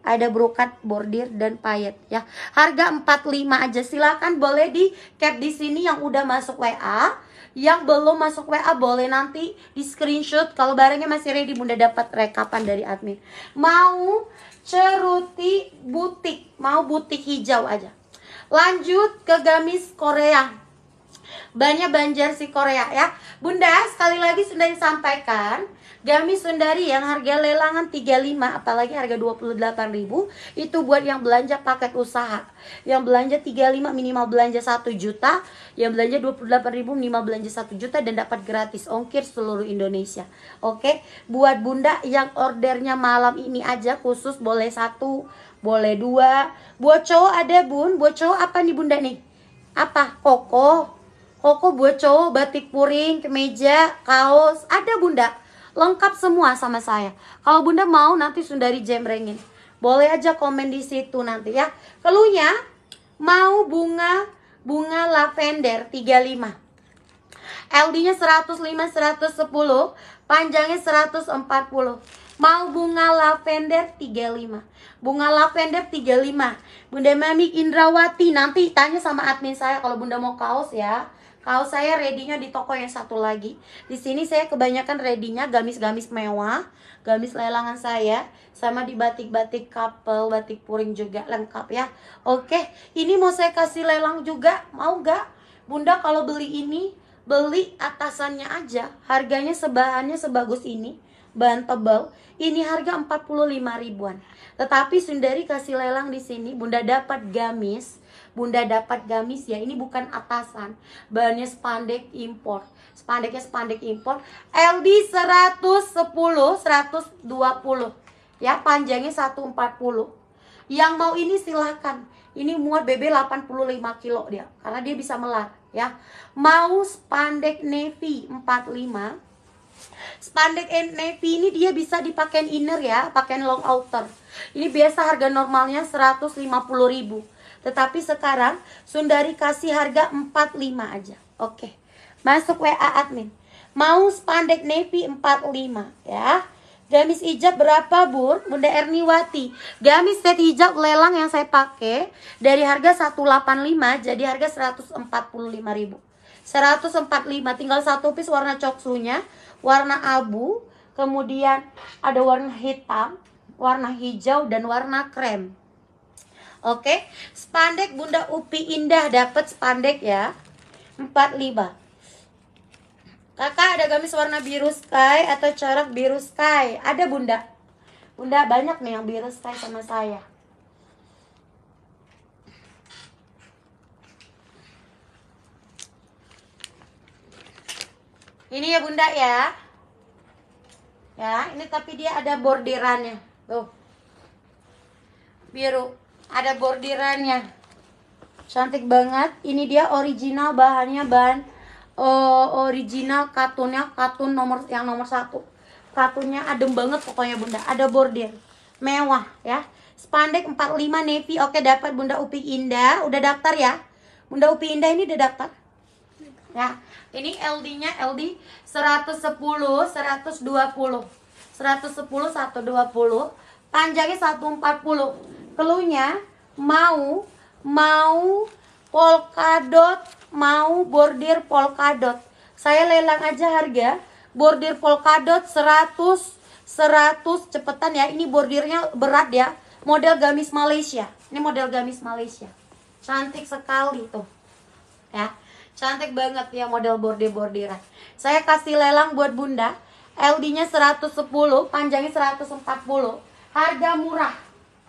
Speaker 1: ada brokat, bordir, dan payet ya. Harga 45 aja. silahkan boleh di cap di sini yang udah masuk WA. Yang belum masuk WA boleh nanti di screenshot kalau barangnya masih ready Bunda dapat rekapan dari admin. Mau ceruti butik, mau butik hijau aja. Lanjut ke gamis Korea. Banyak banjar si Korea ya. Bunda, sekali lagi sudah disampaikan, gamis sundari yang harga lelangan 35 apalagi harga 28.000 itu buat yang belanja paket usaha yang belanja 35 minimal belanja 1 juta yang belanja 28.000 minimal belanja 1 juta dan dapat gratis ongkir seluruh Indonesia oke buat bunda yang ordernya malam ini aja khusus boleh satu boleh dua. Buat cowok ada bun, buat cowok apa nih bunda nih? Apa? Koko. Koko buat cowok batik puring, kemeja, kaos, ada bunda. Lengkap semua sama saya. Kalau bunda mau nanti sundari jemrengin. Boleh aja komen di situ nanti ya. Keluhnya mau bunga bunga lavender 35. LD-nya 105 110, panjangnya 140. Mau bunga lavender 35. Bunga lavender 35. Bunda Mami Indrawati nanti tanya sama admin saya kalau Bunda mau kaos ya. Kaos saya ready di toko yang satu lagi. Di sini saya kebanyakan ready gamis-gamis mewah, gamis lelangan saya, sama di batik-batik couple, batik puring juga lengkap ya. Oke, ini mau saya kasih lelang juga, mau gak Bunda kalau beli ini, beli atasannya aja, harganya sebahannya sebagus ini bahan tebal ini harga 45 ribuan. Tetapi Sundari kasih lelang di sini, Bunda dapat gamis, Bunda dapat gamis ya, ini bukan atasan. Bahannya spandek impor. Spandeknya spandek impor. LD 110, 120. Ya, panjangnya 140. Yang mau ini silahkan. Ini muat BB 85 kilo dia, karena dia bisa melar ya. Mau spandek navy 45 Spandek and navy ini dia bisa dipakai inner ya, pakai long outer. Ini biasa harga normalnya 150.000. Tetapi sekarang Sundari kasih harga 45 aja. Oke. Masuk WA admin. Mau spandek navy 45 ya. Gamis hijab berapa bun? Bunda Erniwati Gamis set hijab lelang yang saya pakai Dari harga 185 jadi harga 145 ribu 145 tinggal satu piece warna coksunya warna abu, kemudian ada warna hitam, warna hijau dan warna krem. Oke, spandek Bunda Upi Indah dapat spandek ya. 45. Kakak ada gamis warna biru sky atau corak biru sky? Ada Bunda. Bunda banyak nih yang biru sky sama saya. Ini ya bunda ya. Ya, ini tapi dia ada bordirannya. Tuh. Biru. Ada bordirannya. Cantik banget. Ini dia original bahannya bahan uh, oh, original katunnya katun nomor yang nomor satu katunnya adem banget pokoknya bunda ada bordir mewah ya spandek 45 navy oke dapat bunda upi indah udah daftar ya bunda upi indah ini udah daftar ya. Ini LD-nya LD 110 120. 110 120, panjangnya 140. Keluhnya mau mau polkadot, mau bordir polkadot. Saya lelang aja harga bordir polkadot 100 100 cepetan ya. Ini bordirnya berat ya. Model gamis Malaysia. Ini model gamis Malaysia. Cantik sekali tuh. Ya. Cantik banget ya model bordir-bordiran. Saya kasih lelang buat Bunda. LD-nya 110, panjangnya 140. Harga murah.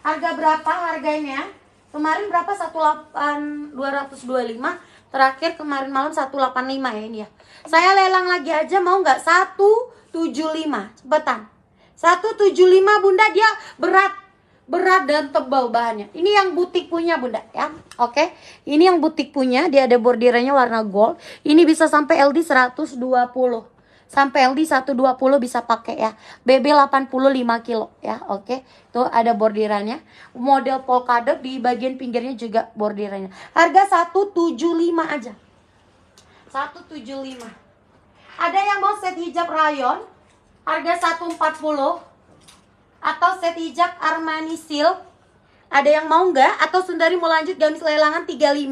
Speaker 1: Harga berapa harganya? Kemarin berapa? 18225 Terakhir kemarin malam 185 ya ini ya. Saya lelang lagi aja mau nggak? 175. Cepetan. 175 Bunda dia berat berat dan tebal bahannya. Ini yang butik punya bunda ya. Oke, okay? ini yang butik punya. Dia ada bordirannya warna gold. Ini bisa sampai LD 120 sampai LD 120 bisa pakai ya. BB 85 kilo ya, oke. Okay? Tuh ada bordirannya. Model polkadot di bagian pinggirnya juga bordirannya. Harga 175 aja. 175. Ada yang mau set hijab rayon harga 140 atau set hijab Armani Silk. Ada yang mau nggak? Atau Sundari mau lanjut gamis lelangan 35?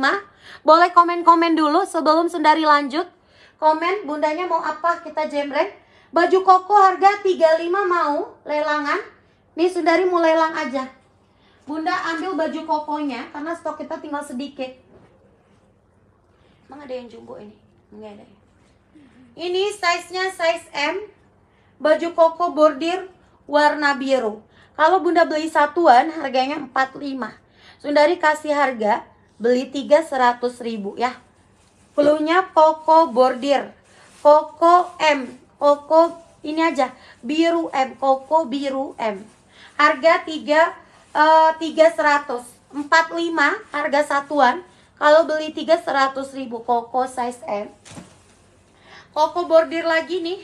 Speaker 1: Boleh komen-komen dulu sebelum Sundari lanjut. Komen bundanya mau apa kita jemreng. Baju koko harga 35 mau lelangan. Nih Sundari mau lelang aja. Bunda ambil baju kokonya karena stok kita tinggal sedikit. Emang ada yang jumbo ini? Enggak ada ya? Ini size-nya size M. Baju koko bordir warna biru. Kalau Bunda beli satuan harganya 45. Sundari kasih harga beli 3 100 ribu ya. Pelunya Koko Bordir. Koko M. Koko ini aja biru M. Koko biru M. Harga 3 uh, 3100. 45 harga satuan. Kalau beli 3 ribu Koko size M. Koko bordir lagi nih.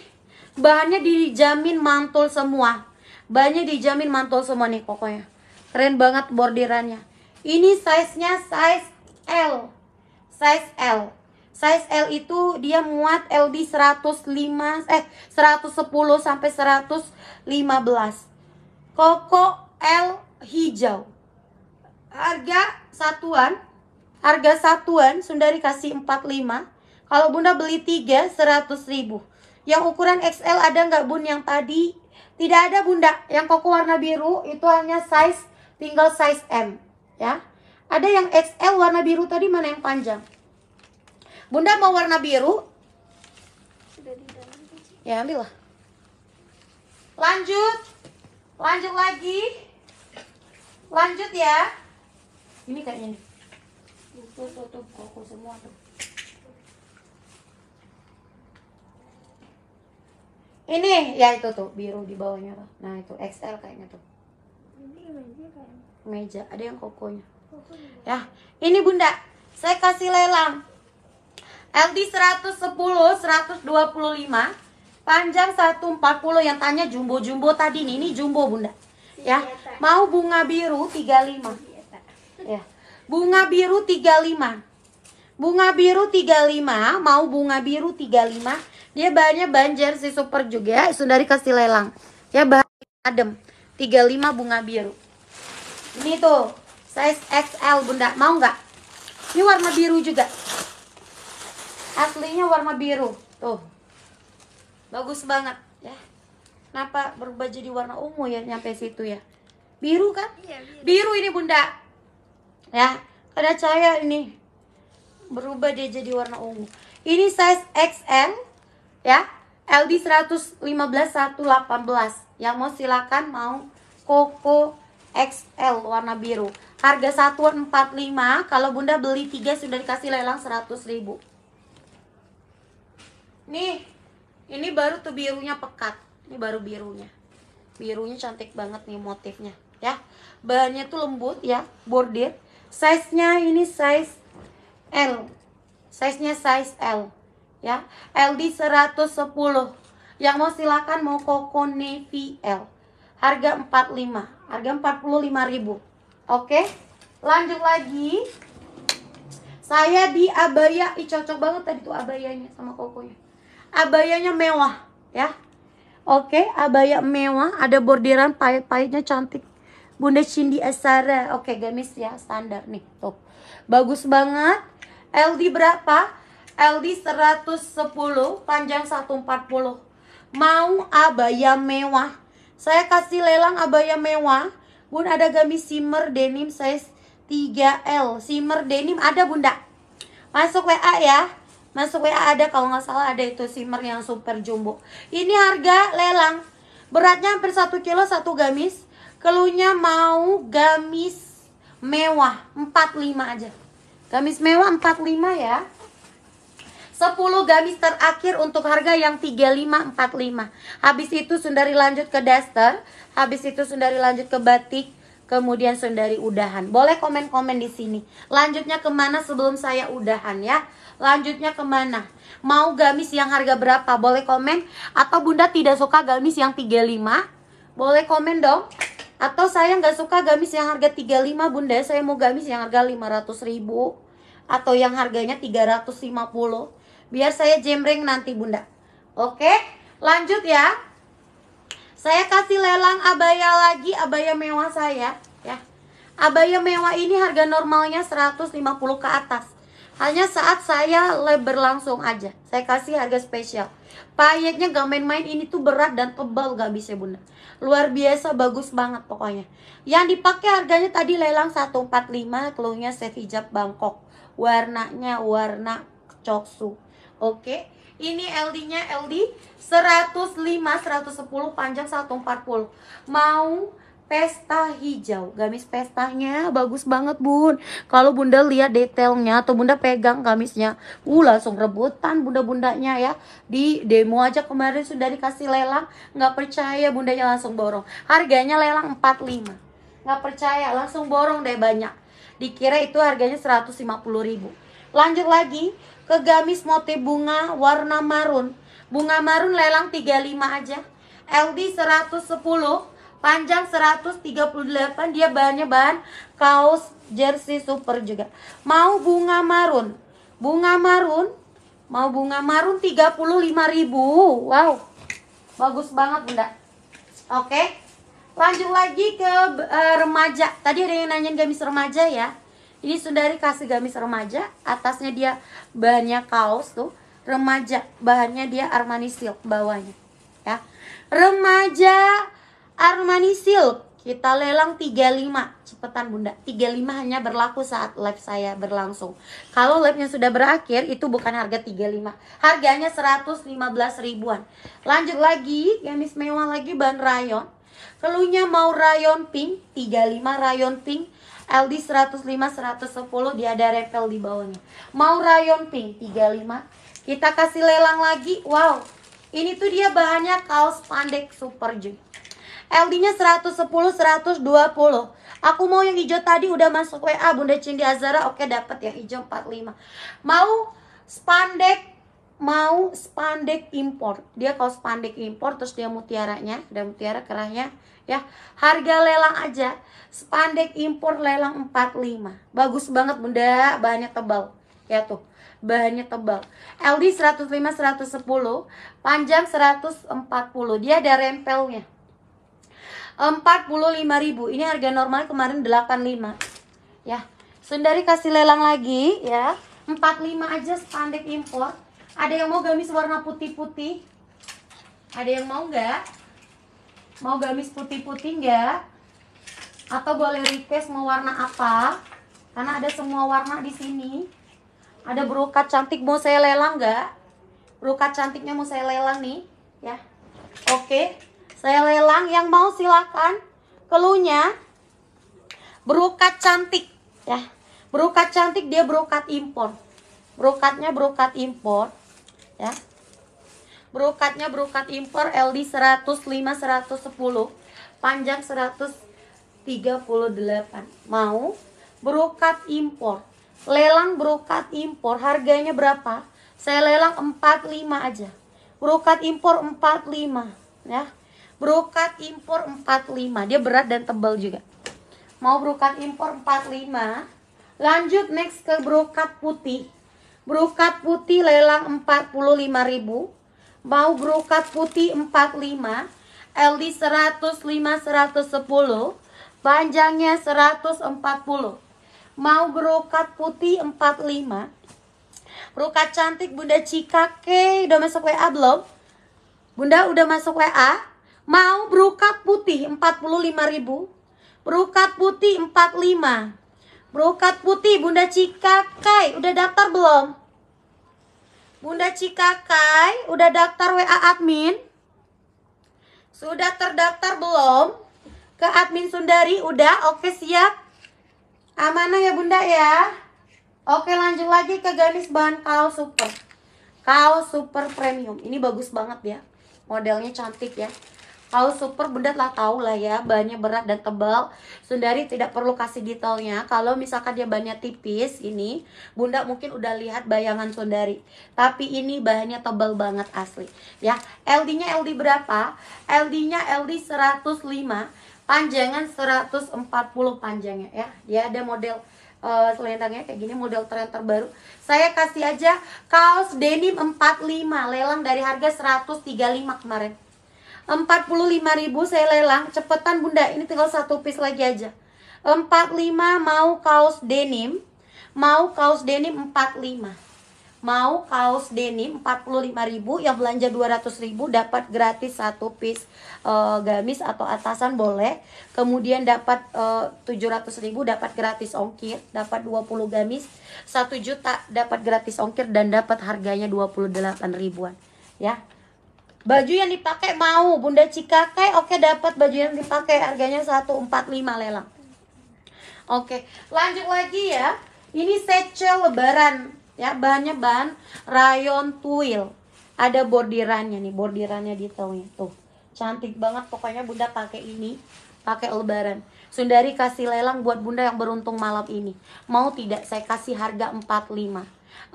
Speaker 1: Bahannya dijamin mantul semua banyak dijamin mantul semua nih pokoknya, Keren banget bordirannya. Ini size-nya size L. Size L. Size L itu dia muat LD 105 eh 110 sampai 115. Koko L hijau. Harga satuan harga satuan Sundari kasih 45. Kalau Bunda beli 3 100 ribu Yang ukuran XL ada nggak Bun yang tadi? Tidak ada bunda yang koko warna biru itu hanya size tinggal size M ya. Ada yang XL warna biru tadi mana yang panjang? Bunda mau warna biru? Ya ambillah. Lanjut, lanjut lagi, lanjut ya. Ini kayaknya nih. Tutup, tuh, koko semua ini ya itu tuh biru di bawahnya tuh nah itu XL kayaknya tuh ini meja kayaknya meja ada yang kokonya ya ini bunda saya kasih lelang LD 110 125 panjang 140 yang tanya jumbo-jumbo tadi nih ini jumbo bunda ya mau bunga biru 35 ya bunga biru 35 bunga biru 35 mau bunga biru 35 dia bahannya banjar si super juga ya. Sundari kasih lelang. Ya bahan adem. 35 bunga biru. Ini tuh size XL Bunda. Mau nggak? Ini warna biru juga. Aslinya warna biru. Tuh. Bagus banget ya. Kenapa berubah jadi warna ungu ya nyampe situ ya? Biru kan? Iya, biru. biru ini Bunda. Ya, ada cahaya ini. Berubah dia jadi warna ungu. Ini size XL ya LD 115 118 yang mau silakan mau Koko XL warna biru harga satuan 45 kalau bunda beli 3 sudah dikasih lelang 100 ribu nih ini baru tuh birunya pekat ini baru birunya birunya cantik banget nih motifnya ya bahannya tuh lembut ya bordir size nya ini size L size nya size L ya LD 110 yang mau silakan mau Koko Navy L harga 45 harga 45.000 oke lanjut lagi saya di abaya Ih, cocok banget tadi tuh abayanya sama ya abayanya mewah ya oke abaya mewah ada bordiran pahit-pahitnya cantik Bunda Cindy Asara oke gamis ya standar nih tuh bagus banget LD berapa LD 110 panjang 140 mau abaya mewah saya kasih lelang abaya mewah bun ada gamis simmer denim size 3L simmer denim ada bunda masuk WA ya masuk WA ada kalau nggak salah ada itu simmer yang super jumbo ini harga lelang beratnya hampir 1 kilo satu gamis keluhnya mau gamis mewah 45 aja gamis mewah 45 ya 10 gamis terakhir untuk harga yang 3545. Habis itu Sundari lanjut ke daster, habis itu Sundari lanjut ke batik, kemudian Sundari udahan. Boleh komen-komen di sini. Lanjutnya kemana sebelum saya udahan ya? Lanjutnya kemana? Mau gamis yang harga berapa? Boleh komen? Atau bunda tidak suka gamis yang 35? Boleh komen dong? Atau saya nggak suka gamis yang harga 35 bunda, saya mau gamis yang harga 500 ribu atau yang harganya 350 Biar saya jembreng nanti bunda Oke lanjut ya Saya kasih lelang abaya lagi Abaya mewah saya ya Abaya mewah ini harga normalnya 150 ke atas hanya saat saya lebar langsung aja Saya kasih harga spesial Payetnya gak main-main ini tuh berat dan tebal gak bisa bunda Luar biasa bagus banget pokoknya Yang dipakai harganya tadi lelang 145 Keluarnya set hijab Bangkok Warnanya warna coksu Oke. Ini LD-nya LD 105 110 panjang 140. Mau pesta hijau. Gamis pestanya bagus banget, Bun. Kalau Bunda lihat detailnya atau Bunda pegang gamisnya, uh langsung rebutan Bunda-bundanya ya. Di demo aja kemarin sudah dikasih lelang, nggak percaya Bundanya langsung borong. Harganya lelang 45. Nggak percaya, langsung borong deh banyak. Dikira itu harganya 150 ribu Lanjut lagi ke gamis motif bunga warna marun. Bunga marun lelang 35 aja. LD 110, panjang 138, dia bahannya bahan kaos jersey super juga. Mau bunga marun. Bunga marun, mau bunga marun 35.000. Wow. Bagus banget, Bunda. Oke. Lanjut lagi ke uh, remaja. Tadi ada yang nanyain gamis remaja ya. Ini saudari kasih gamis remaja, atasnya dia bahannya kaos tuh, remaja, bahannya dia Armani Silk bawahnya. Ya. Remaja Armani Silk kita lelang 35 cepetan bunda 35 hanya berlaku saat live saya berlangsung kalau live nya sudah berakhir itu bukan harga 35 harganya 115 ribuan lanjut lagi gamis mewah lagi bahan rayon Kelunya mau rayon pink 35 rayon pink LD 105 110 dia ada repel di bawahnya. Mau rayon pink 35. Kita kasih lelang lagi. Wow. Ini tuh dia bahannya kaos pandek super J. LD-nya 110 120. Aku mau yang hijau tadi udah masuk WA Bunda Cindy Azara. Oke, dapat yang hijau 45. Mau spandek mau spandek impor. Dia kalau spandek impor terus dia mutiaranya, ada mutiara kerahnya ya. Harga lelang aja Spandek impor lelang 45. Bagus banget Bunda, bahannya tebal. Ya tuh, bahannya tebal. LD 105 110, panjang 140. Dia ada rempelnya. 45.000. Ini harga normal kemarin 85. Ya. sendari kasih lelang lagi ya. 45 aja spandek impor. Ada yang mau gamis warna putih-putih? Ada yang mau nggak? Mau gamis putih-putih nggak? atau boleh request mau warna apa karena ada semua warna di sini ada brokat cantik mau saya lelang nggak brokat cantiknya mau saya lelang nih ya oke saya lelang yang mau silakan keluhnya brokat cantik ya brokat cantik dia brokat impor brokatnya brokat impor ya brokatnya brokat impor LD 105 110 panjang 100 38. Mau brokat impor. Lelang brokat impor harganya berapa? Saya lelang 45 aja. Brokat impor 45 ya. Brokat impor 45. Dia berat dan tebal juga. Mau brokat impor 45. Lanjut next ke brokat putih. Brokat putih lelang 45.000. Mau brokat putih 45. LD 105 110 Panjangnya 140. Mau berokat putih 45. Berokat cantik Bunda Cikake udah masuk WA belum? Bunda udah masuk WA? Mau berokat putih 45.000. Berokat putih 45. Brokat putih Bunda Kai udah daftar belum? Bunda Kai udah daftar WA admin? Sudah terdaftar belum? ke admin Sundari udah oke siap amanah ya bunda ya oke lanjut lagi ke gamis bahan kaos super kaos super premium ini bagus banget ya modelnya cantik ya kaos super bunda telah tahu lah ya bahannya berat dan tebal Sundari tidak perlu kasih detailnya kalau misalkan dia bahannya tipis ini bunda mungkin udah lihat bayangan Sundari tapi ini bahannya tebal banget asli ya LD nya LD berapa LD nya LD 105 panjangan 140 panjangnya ya ya ada model uh, selendangnya kayak gini model tren terbaru saya kasih aja kaos denim 45 lelang dari harga 135 kemarin 45.000 saya lelang cepetan bunda ini tinggal satu piece lagi aja 45 mau kaos denim mau kaos denim 45 mau kaos denim 45.000 yang belanja 200.000 dapat gratis satu piece uh, gamis atau atasan boleh. Kemudian dapat eh, uh, 700.000 dapat gratis ongkir, dapat 20 gamis, 1 juta dapat gratis ongkir dan dapat harganya 28000 ribuan. Ya. Baju yang dipakai mau Bunda Cika oke okay, dapat baju yang dipakai harganya 145 lelang. Oke, okay. lanjut lagi ya. Ini set lebaran ya bahannya bahan rayon tuil ada bordirannya nih bordirannya detailnya tuh cantik banget pokoknya bunda pakai ini pakai lebaran Sundari kasih lelang buat bunda yang beruntung malam ini mau tidak saya kasih harga 45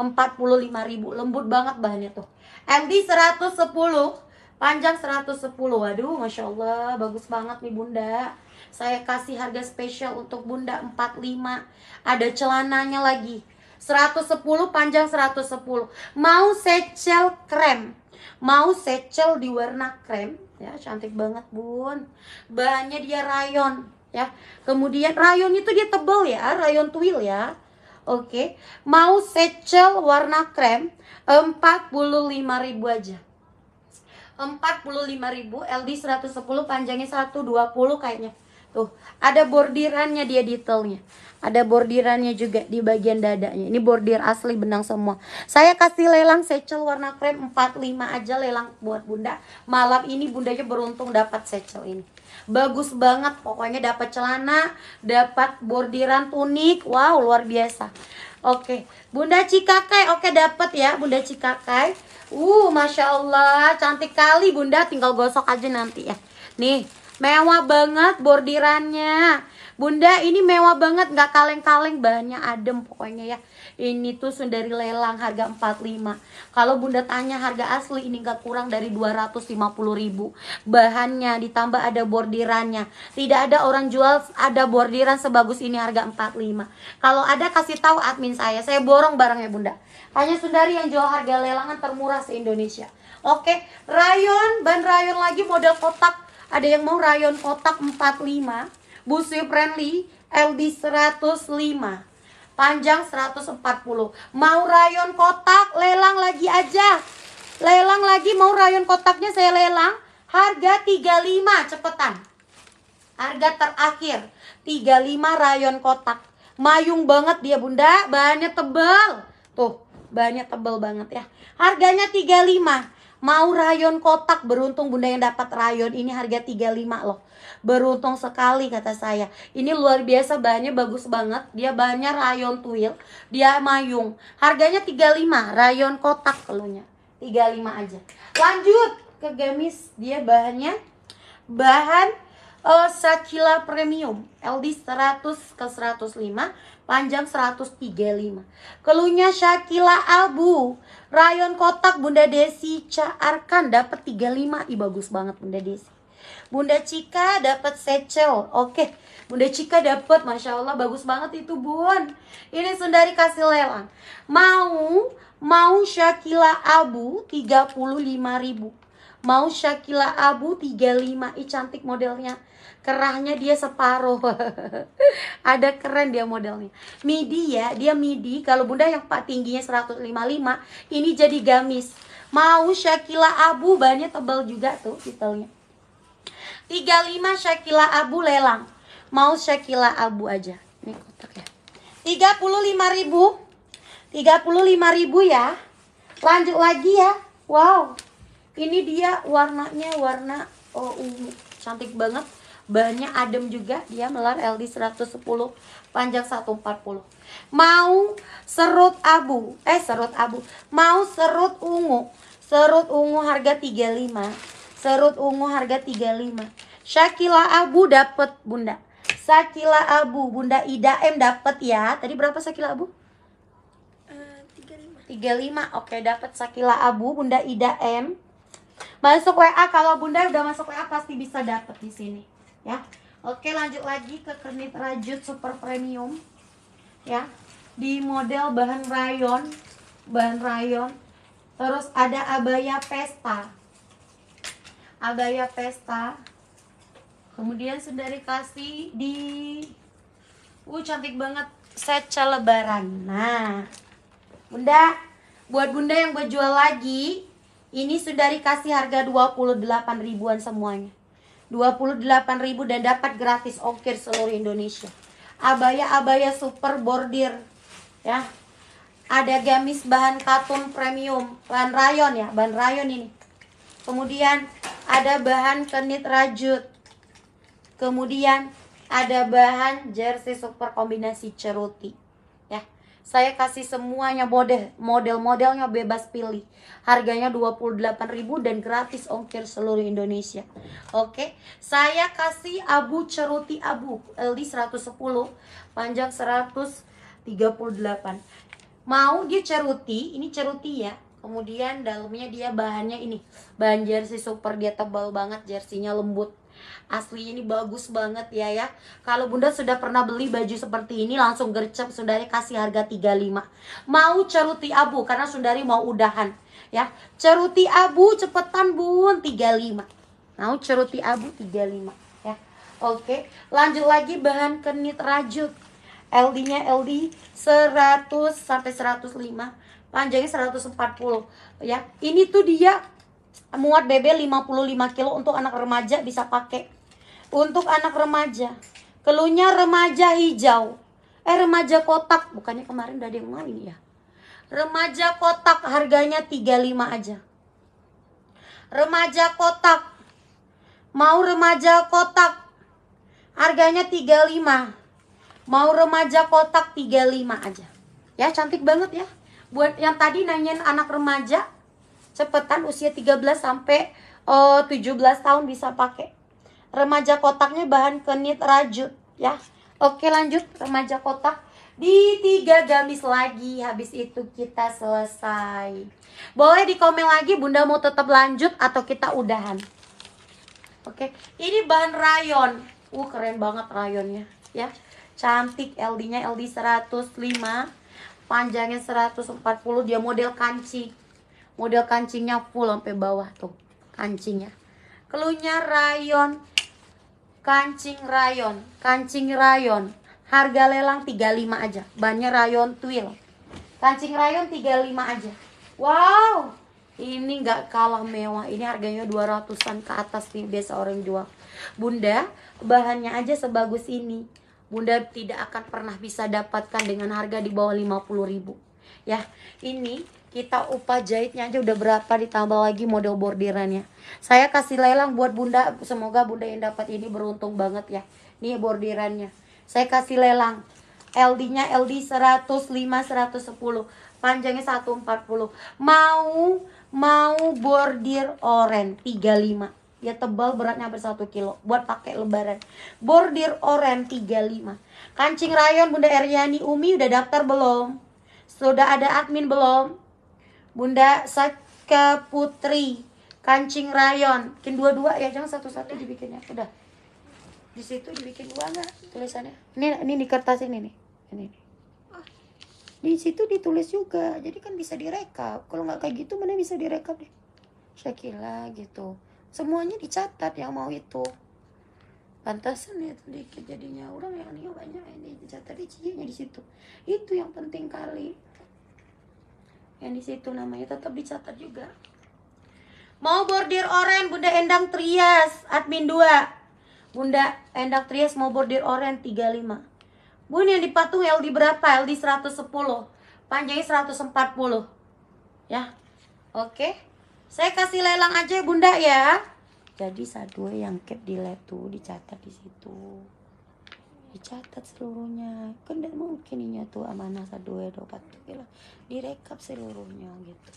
Speaker 1: 45.000 lembut banget bahannya tuh MD 110 panjang 110 waduh Masya Allah bagus banget nih bunda saya kasih harga spesial untuk bunda 45 ada celananya lagi 110 panjang 110. Mau secel krem. Mau secel di warna krem ya, cantik banget, Bun. Bahannya dia rayon ya. Kemudian rayon itu dia tebel ya, rayon twill ya. Oke, mau secel warna krem 45 ribu aja. ribu. LD 110 panjangnya 120 kayaknya. Tuh, ada bordirannya dia detailnya. Ada bordirannya juga di bagian dadanya. Ini bordir asli benang semua. Saya kasih lelang secel warna krem 45 aja lelang buat Bunda. Malam ini Bundanya beruntung dapat secel ini. Bagus banget pokoknya dapat celana, dapat bordiran tunik. Wow, luar biasa. Oke, Bunda Cikakai oke dapat ya Bunda Cikakai. Uh, masya Allah, cantik kali Bunda. Tinggal gosok aja nanti ya. Nih, mewah banget bordirannya. Bunda ini mewah banget nggak kaleng-kaleng bahannya adem pokoknya ya ini tuh dari lelang harga 45 kalau bunda tanya harga asli ini nggak kurang dari 250 ribu bahannya ditambah ada bordirannya tidak ada orang jual ada bordiran sebagus ini harga 45 kalau ada kasih tahu admin saya saya borong barangnya bunda hanya Sundari yang jual harga lelangan termurah se-Indonesia Oke, rayon, ban rayon lagi model kotak. Ada yang mau rayon kotak 45 busi friendly LD105 panjang 140 mau rayon kotak lelang lagi aja lelang lagi mau rayon kotaknya saya lelang harga 35 cepetan harga terakhir 35 rayon kotak mayung banget dia bunda bahannya tebal tuh bahannya tebal banget ya harganya 35 mau rayon kotak beruntung bunda yang dapat rayon ini harga 35 loh Beruntung sekali kata saya. Ini luar biasa bahannya bagus banget. Dia bahannya rayon tuil, dia mayung. Harganya 35, rayon kotak telurnya 35 aja. Lanjut ke gamis, dia bahannya bahan uh, eh, Sakila Premium LD 100 ke 105 panjang 135 Kelunya Sakila abu rayon kotak Bunda Desi Caarkan Arkan dapat 35 Ih, bagus banget Bunda Desi Bunda Cika dapat secel. Oke. Bunda Cika dapat. Masya Allah bagus banget itu Bun. Ini Sundari kasih lelang. Mau mau Syakila Abu 35 ribu. Mau Syakila Abu 35 Ih cantik modelnya Kerahnya dia separuh Ada keren dia modelnya Midi ya, dia midi Kalau bunda yang pak tingginya 155 Ini jadi gamis Mau Syakila Abu Bannya tebal juga tuh detailnya 35 shakila Abu lelang. Mau shakila Abu aja. Ini kotak ya. 35 ribu. 35 ribu ya. Lanjut lagi ya. Wow. Ini dia warnanya warna oh, ungu. Cantik banget. Bahannya adem juga. Dia melar LD 110 panjang 140. Mau serut abu. Eh serut abu. Mau serut ungu. Serut ungu harga 35 Serut ungu harga 35. Syakila Abu dapat Bunda. Sakila Abu, Bunda Ida M dapat ya. Tadi berapa Sakila Abu? Uh, 35. 35. Oke, dapat Sakila Abu, Bunda Ida M. Masuk WA kalau Bunda udah masuk WA pasti bisa dapat di sini, ya. Oke, lanjut lagi ke kernit rajut super premium. Ya. Di model bahan rayon, bahan rayon. Terus ada abaya pesta abaya pesta kemudian sudah dikasih di uh cantik banget Set lebaran nah bunda buat bunda yang jual lagi ini sudah dikasih harga 28 ribuan semuanya 28 ribu dan dapat gratis ongkir seluruh Indonesia abaya-abaya super bordir ya ada gamis bahan katun premium bahan rayon ya bahan rayon ini kemudian ada bahan kenit rajut. Kemudian ada bahan jersey super kombinasi ceruti. Ya. Saya kasih semuanya model, model-modelnya bebas pilih. Harganya 28.000 dan gratis ongkir seluruh Indonesia. Oke, saya kasih abu ceruti abu LD 110, panjang 138. Mau dia ceruti, ini ceruti ya kemudian dalamnya dia bahannya ini bahan jersey super dia tebal banget jersinya lembut asli ini bagus banget ya ya kalau bunda sudah pernah beli baju seperti ini langsung gercep sundari kasih harga 35 mau ceruti abu karena sundari mau udahan ya ceruti abu cepetan bun 35 mau ceruti abu 35 ya oke lanjut lagi bahan kenit rajut LD nya LD 100 sampai 105 panjangnya 140 ya ini tuh dia muat BB 55 kilo untuk anak remaja bisa pakai untuk anak remaja kelunya remaja hijau eh remaja kotak bukannya kemarin udah ada yang ya remaja kotak harganya 35 aja remaja kotak mau remaja kotak harganya 35 mau remaja kotak 35 aja ya cantik banget ya buat yang tadi nanyain anak remaja cepetan usia 13 sampai eh, uh, 17 tahun bisa pakai remaja kotaknya bahan kenit rajut ya oke lanjut remaja kotak di tiga gamis lagi habis itu kita selesai boleh di komen lagi bunda mau tetap lanjut atau kita udahan oke ini bahan rayon uh keren banget rayonnya ya cantik LD nya LD 105 panjangnya 140 dia model kancing model kancingnya full sampai bawah tuh kancingnya keluhnya rayon kancing rayon kancing rayon harga lelang 35 aja bannya rayon twill kancing rayon 35 aja wow ini nggak kalah mewah ini harganya 200an ke atas nih biasa orang jual bunda bahannya aja sebagus ini Bunda tidak akan pernah bisa dapatkan dengan harga di bawah ribu, Ya, ini kita upah jahitnya aja udah berapa ditambah lagi model bordirannya. Saya kasih lelang buat Bunda, semoga Bunda yang dapat ini beruntung banget ya. Nih bordirannya. Saya kasih lelang. LD-nya LD 105 110, panjangnya 140. Mau mau bordir oren 35 ya tebal beratnya hampir 1 kilo buat pakai lebaran bordir oren 35 kancing rayon Bunda Eryani Umi udah daftar belum sudah ada admin belum Bunda Saka Putri kancing rayon bikin dua-dua ya jangan satu-satu dibikinnya udah di situ dibikin dua nggak tulisannya ini ini di kertas ini nih ini, di situ ditulis juga jadi kan bisa direkap kalau nggak kayak gitu mana bisa direkap deh Syakila gitu semuanya dicatat yang mau itu pantasan ya sedikit jadinya orang yang ini banyak ini dicatat di cicinya di situ itu yang penting kali yang di situ namanya tetap dicatat juga mau bordir oren bunda endang trias admin 2 bunda endang trias mau bordir oren 35 bun yang dipatung LD berapa LD 110 panjangnya 140 ya oke okay. Saya kasih lelang aja Bunda ya. Jadi satu yang cap di lab tuh dicatat di situ. Dicatat seluruhnya. Kan tidak mungkin ini tuh amanah Sadue ya, dapat ya lah. Direkap seluruhnya gitu.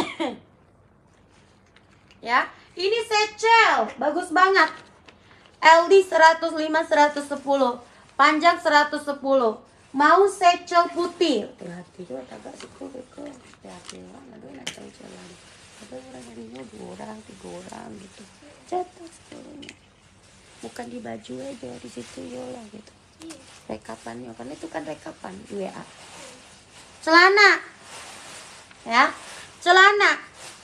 Speaker 1: ya, ini secel bagus banget. LD 105 110, panjang 110 mau secel putih berarti gue agak sih gue gue berarti lah aduh nacel jalan ada orang darinya dua orang tiga orang gitu jatuh sepuluhnya bukan di baju aja di situ yola gitu rekapannya karena itu kan rekapan WA celana ya celana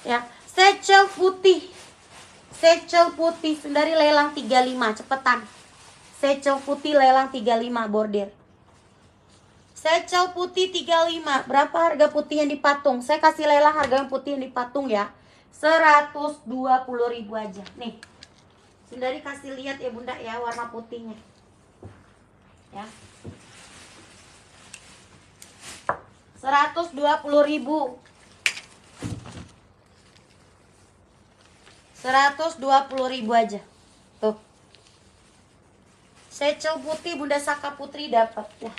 Speaker 1: ya secel putih secel putih dari lelang 35 cepetan secel putih lelang 35 bordir Secel putih 35. Berapa harga putih yang dipatung? Saya kasih lelah harga yang putih yang dipatung ya. 120 ribu aja. Nih. Sundari kasih lihat ya Bunda ya warna putihnya. Ya. 120 ribu 120 ribu aja Tuh Secel putih Bunda Saka Putri dapat ya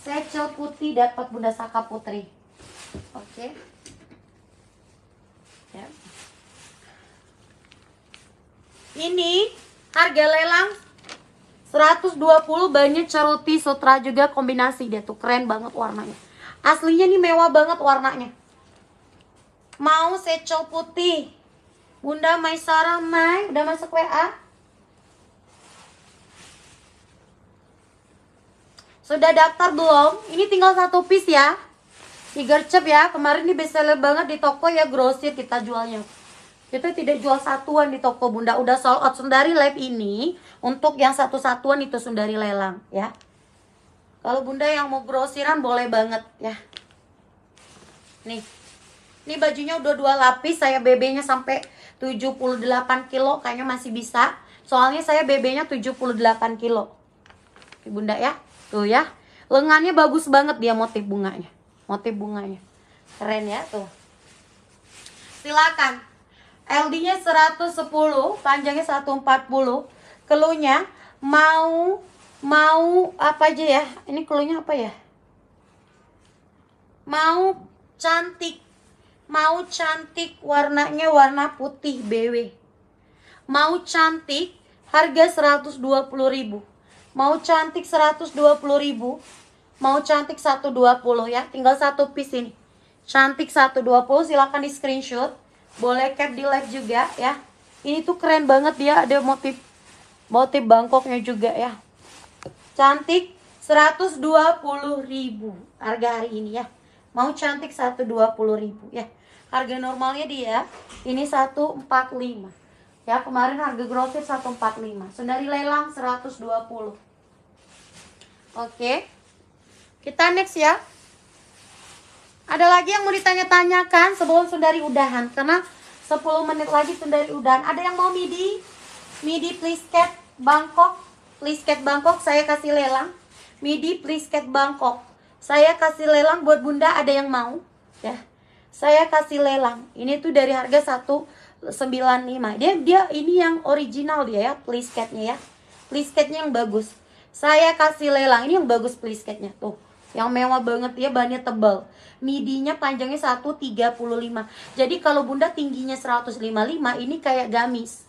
Speaker 1: Secel putih dapat Bunda Saka Putri. Oke. Okay. Ya. Ini harga lelang 120 banyak ceruti sutra juga kombinasi dia tuh keren banget warnanya. Aslinya nih mewah banget warnanya. Mau secel putih. Bunda Maisara, Mai udah masuk WA? Sudah daftar belum? Ini tinggal satu piece ya. tiger gercep ya, kemarin ini best seller banget di toko ya grosir kita jualnya. Kita tidak jual satuan di toko Bunda, udah sold out Sundari Live ini untuk yang satu satuan itu Sundari lelang ya. Kalau Bunda yang mau grosiran boleh banget ya. Nih. Ini bajunya udah dua lapis, saya BB-nya sampai 78 kilo kayaknya masih bisa. Soalnya saya BB-nya 78 kilo. Bunda ya. Tuh gitu ya. Lengannya bagus banget dia motif bunganya. Motif bunganya. Keren ya tuh. Silakan. LD-nya 110, panjangnya 140. Keluhnya mau mau apa aja ya? Ini keluhnya apa ya? Mau cantik. Mau cantik warnanya warna putih BW. Mau cantik harga 120 ribu Mau cantik 120 ribu. Mau cantik 120 ya. Tinggal satu piece ini. Cantik 120 silahkan di screenshot. Boleh cap di live juga ya. Ini tuh keren banget dia ada motif motif Bangkoknya juga ya. Cantik 120 ribu harga hari ini ya. Mau cantik 120 ribu ya. Harga normalnya dia ini 145. Ya, kemarin harga grosir 145. Sundari lelang 120. Oke. Kita next ya. Ada lagi yang mau ditanya-tanyakan sebelum Sundari udahan karena 10 menit lagi Sundari udahan. Ada yang mau midi? Midi please cat Bangkok. Please cat Bangkok saya kasih lelang. Midi please cat Bangkok. Saya kasih lelang buat Bunda ada yang mau? Ya. Saya kasih lelang. Ini tuh dari harga 1 95 dia dia ini yang original dia ya plisketnya ya plisketnya yang bagus saya kasih lelang ini yang bagus plisketnya tuh yang mewah banget ya bannya tebal midinya panjangnya 135 jadi kalau bunda tingginya 155 ini kayak gamis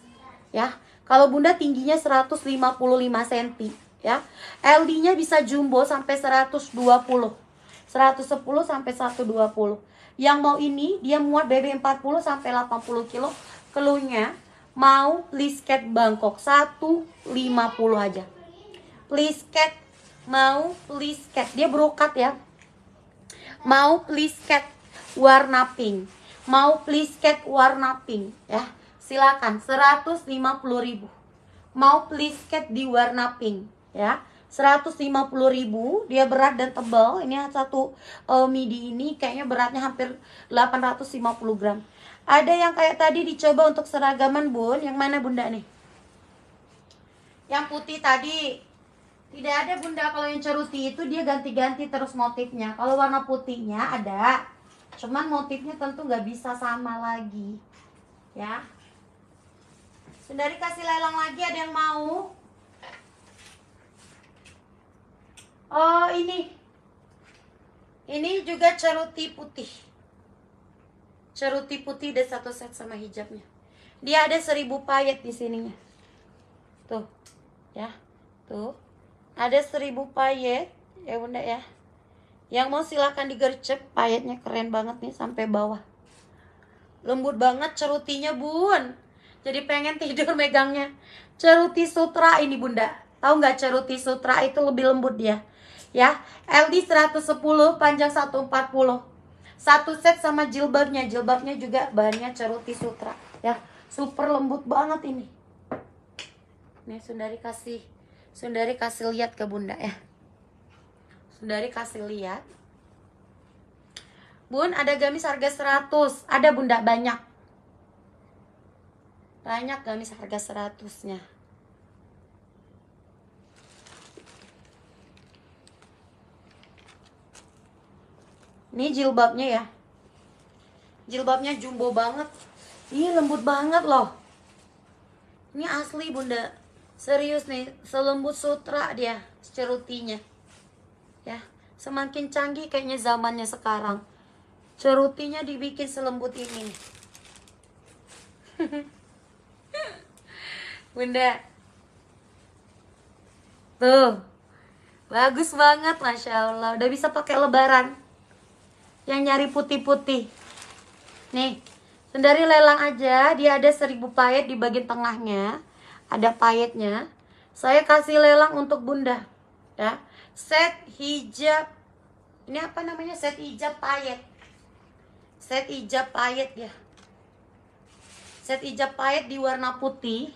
Speaker 1: ya kalau bunda tingginya 155 cm ya LD nya bisa jumbo sampai 120 110 sampai 120 yang mau ini dia muat BB 40 sampai 80 kilo. Keluhnya mau lisket Bangkok 150 aja. Lisket mau lisket. Dia brokat ya. Mau lisket warna pink. Mau lisket warna pink ya. Silakan 150.000. Mau lisket di warna pink ya 150.000 dia berat dan tebal ini satu uh, midi ini kayaknya beratnya hampir 850 gram ada yang kayak tadi dicoba untuk seragaman bun yang mana bunda nih yang putih tadi tidak ada bunda kalau yang ceruti itu dia ganti-ganti terus motifnya kalau warna putihnya ada cuman motifnya tentu nggak bisa sama lagi ya Sundari kasih lelang lagi ada yang mau Oh ini. Ini juga ceruti putih. Ceruti putih ada satu set sama hijabnya. Dia ada seribu payet di sininya. Tuh. Ya. Tuh. Ada seribu payet. Ya bunda ya. Yang mau silahkan digercep. Payetnya keren banget nih sampai bawah. Lembut banget cerutinya bun. Jadi pengen tidur megangnya. Ceruti sutra ini bunda. Tahu nggak ceruti sutra itu lebih lembut dia ya. LD 110 panjang 140. Satu set sama jilbabnya. Jilbabnya juga bahannya ceruti sutra ya. Super lembut banget ini. Nih Sundari kasih Sundari kasih lihat ke Bunda ya. Sundari kasih lihat. Bun, ada gamis harga 100. Ada Bunda banyak. Banyak gamis harga 100-nya. Ini jilbabnya ya. Jilbabnya jumbo banget. ini lembut banget loh. Ini asli, Bunda. Serius nih, selembut sutra dia cerutinya. Ya, semakin canggih kayaknya zamannya sekarang. Cerutinya dibikin selembut ini. Bunda. Tuh. Bagus banget, Masya Allah. Udah bisa pakai lebaran yang nyari putih-putih. Nih, sendari lelang aja, dia ada seribu payet di bagian tengahnya. Ada payetnya. Saya kasih lelang untuk bunda. Ya. Set hijab. Ini apa namanya? Set hijab payet. Set hijab payet ya. Set hijab payet di warna putih.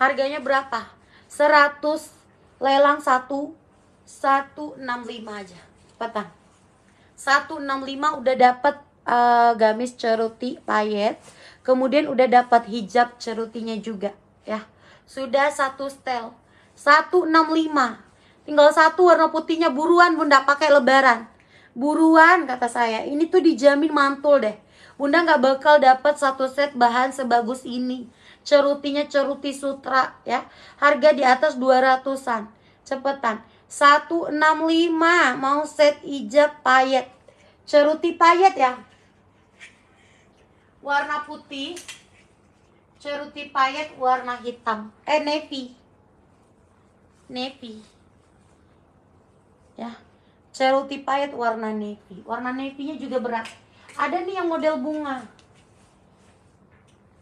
Speaker 1: Harganya berapa? 100 lelang 1 165 aja. Petang. 165 udah dapat uh, eh, gamis ceruti payet. Kemudian udah dapat hijab cerutinya juga ya. Sudah satu stel 165. Tinggal satu warna putihnya buruan Bunda pakai lebaran. Buruan kata saya. Ini tuh dijamin mantul deh. Bunda nggak bakal dapat satu set bahan sebagus ini. Cerutinya ceruti sutra ya. Harga di atas 200-an. Cepetan. 165 mau set ijab payet ceruti payet ya warna putih ceruti payet warna hitam eh navy navy ya ceruti payet warna navy warna navy nya juga berat ada nih yang model bunga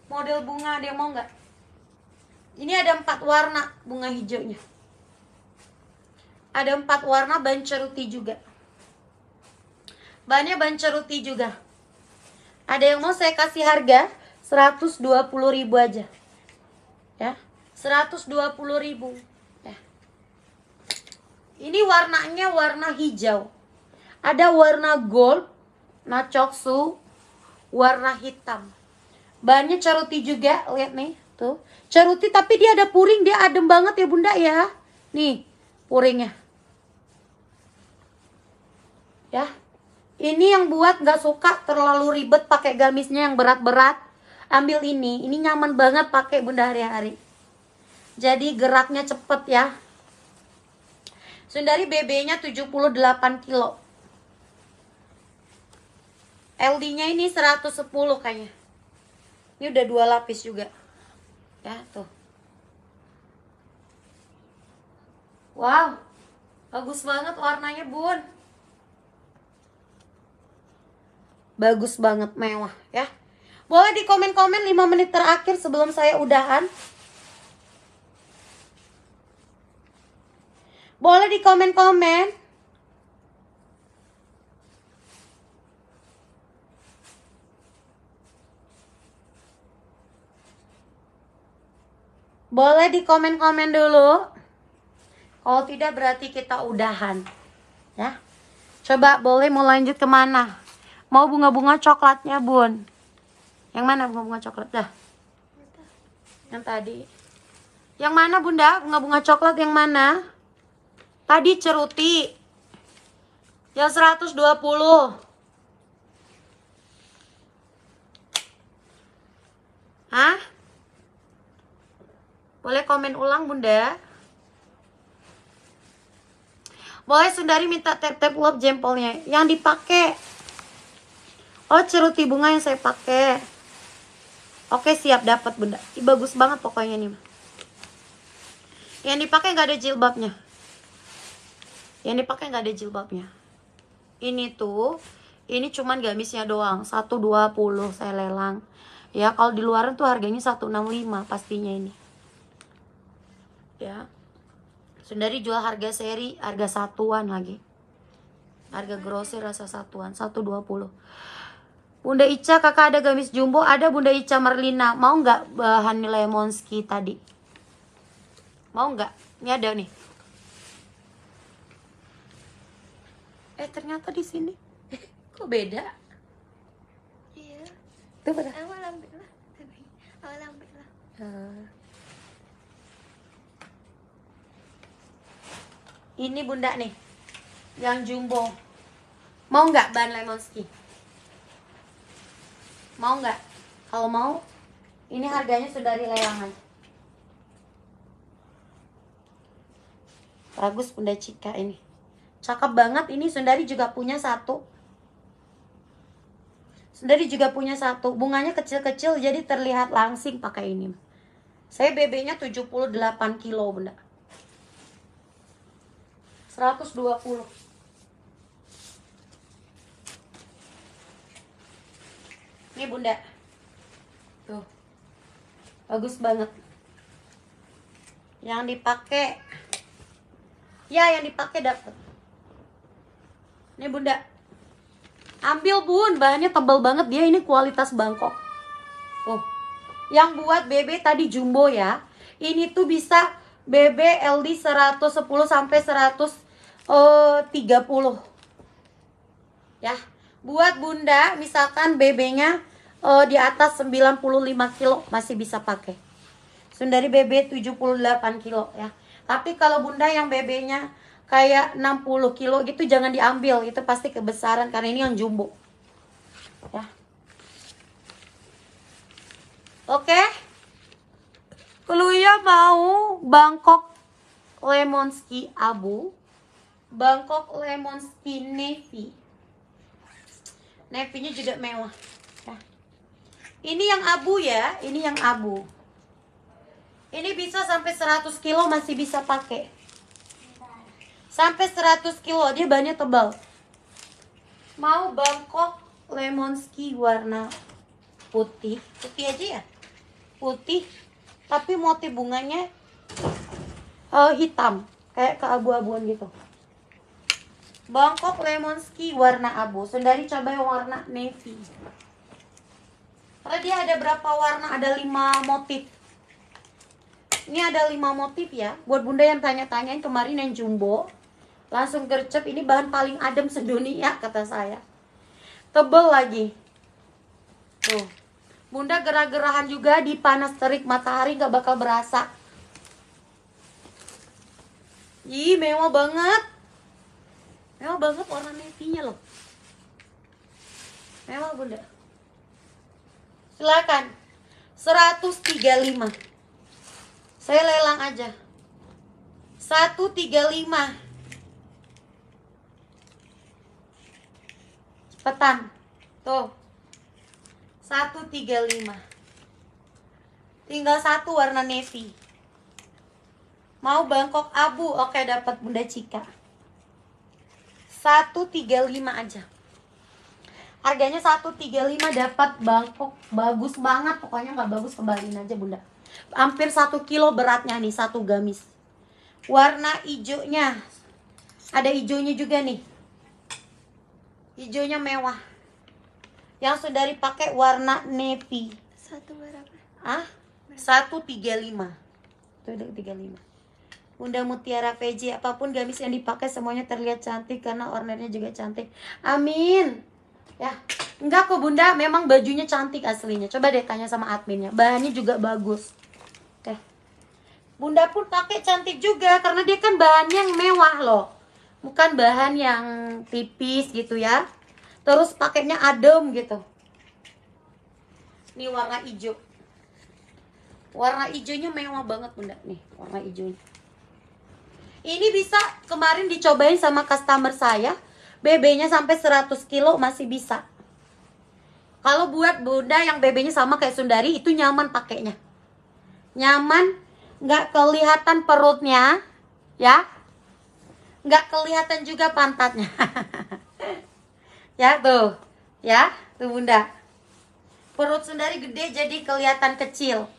Speaker 1: model bunga ada yang mau nggak ini ada empat warna bunga hijaunya ada empat warna ban ceruti juga bannya ban ceruti juga ada yang mau saya kasih harga 120 ribu aja ya 120 ribu ya. ini warnanya warna hijau ada warna gold nacoksu warna hitam bannya ceruti juga lihat nih tuh ceruti tapi dia ada puring dia adem banget ya bunda ya nih puringnya. Ya. Ini yang buat nggak suka terlalu ribet pakai gamisnya yang berat-berat. Ambil ini, ini nyaman banget pakai bunda hari-hari. Jadi geraknya cepet ya. Sundari BB-nya 78 kilo. LD-nya ini 110 kayaknya. Ini udah dua lapis juga. Ya, tuh. Wow, bagus banget warnanya bun. Bagus banget mewah ya. Boleh di komen-komen 5 menit terakhir sebelum saya udahan. Boleh di komen-komen. Boleh di komen-komen dulu. Kalau oh, tidak berarti kita udahan. Ya. Coba boleh mau lanjut kemana? Mau bunga-bunga coklatnya, Bun? Yang mana bunga-bunga coklat dah? Yang tadi. Yang mana, Bunda? Bunga-bunga coklat yang mana? Tadi ceruti. Yang 120. Hah? Boleh komen ulang, Bunda? Boleh Sundari minta tap-tap love jempolnya yang dipakai. Oh, ceruti bunga yang saya pakai. Oke, siap dapat Bunda. Ih, bagus banget pokoknya nih. Yang dipakai nggak ada jilbabnya. Yang dipakai nggak ada jilbabnya. Ini tuh, ini cuman gamisnya doang. 120 saya lelang. Ya, kalau di luaran tuh harganya 165 pastinya ini. Ya. Sundari jual harga seri, harga satuan lagi. Harga grosir rasa satuan, 120. Bunda Ica, kakak ada gamis jumbo, ada Bunda Ica Merlina. Mau nggak bahan lemonski tadi? Mau nggak? Ini ada nih. Eh ternyata di sini kok beda? Iya. Tuh pada. ambil lah. Uh. Ini bunda nih. Yang jumbo. Mau nggak ban lemon ski? Mau nggak? Kalau mau, ini harganya sudah di layangan Bagus Bunda Cika ini. Cakep banget ini Sundari juga punya satu. Sundari juga punya satu. Bunganya kecil-kecil jadi terlihat langsing pakai ini. Saya BB-nya 78 kilo, Bunda. 120 ini bunda tuh bagus banget yang dipakai ya yang dipakai dapet ini bunda ambil bun bahannya tebal banget dia ini kualitas Bangkok oh yang buat BB tadi jumbo ya ini tuh bisa BB LD 110 sampai 100 oh, 30 ya buat bunda misalkan BB-nya uh, eh, di atas 95 kilo masih bisa pakai. Sundari BB 78 kilo ya. Tapi kalau bunda yang BB-nya kayak 60 kilo gitu jangan diambil, itu pasti kebesaran karena ini yang jumbo. Ya. Oke. Okay. Keluya mau Bangkok Lemonski Abu Bangkok Lemon Skin Navy. Navy-nya juga mewah. Ini yang abu ya, ini yang abu. Ini bisa sampai 100 kilo masih bisa pakai. Sampai 100 kilo, dia bannya tebal. Mau Bangkok Lemon Ski warna putih. Putih aja ya? Putih, tapi motif bunganya uh, hitam. Kayak keabu-abuan gitu. Bangkok Lemon Ski warna abu. Sundari coba yang warna navy. Karena dia ada berapa warna? Ada lima motif. Ini ada lima motif ya. Buat bunda yang tanya-tanyain kemarin yang jumbo. Langsung gercep. Ini bahan paling adem sedunia kata saya. Tebel lagi. Tuh. Bunda gerah-gerahan juga di panas terik matahari gak bakal berasa. Ih, mewah banget. Mewah banget warna navy-nya loh. Mewah bunda. Silakan. 135. Saya lelang aja. 135. Cepetan. Tuh. 135. Tinggal satu warna navy. Mau Bangkok abu. Oke, dapat Bunda Cika. 135 aja harganya 135 dapat bangkok bagus banget pokoknya nggak bagus kembaliin aja bunda hampir 1 kilo beratnya nih satu gamis warna hijaunya ada hijaunya juga nih hijaunya mewah yang sudah dipakai warna navy satu berapa ah 135 itu lima Bunda mutiara PJ apapun gamis yang dipakai semuanya terlihat cantik karena ornernya juga cantik amin ya enggak kok bunda memang bajunya cantik aslinya coba deh tanya sama adminnya bahannya juga bagus Oke. bunda pun pakai cantik juga karena dia kan bahannya yang mewah loh bukan bahan yang tipis gitu ya terus pakainya adem gitu ini warna hijau warna hijaunya mewah banget bunda nih warna hijaunya ini bisa kemarin dicobain sama customer saya. BB-nya sampai 100 kilo masih bisa. Kalau buat bunda yang BB-nya sama kayak Sundari itu nyaman pakainya. Nyaman, nggak kelihatan perutnya, ya. Nggak kelihatan juga pantatnya. ya tuh, ya tuh bunda. Perut Sundari gede jadi kelihatan kecil.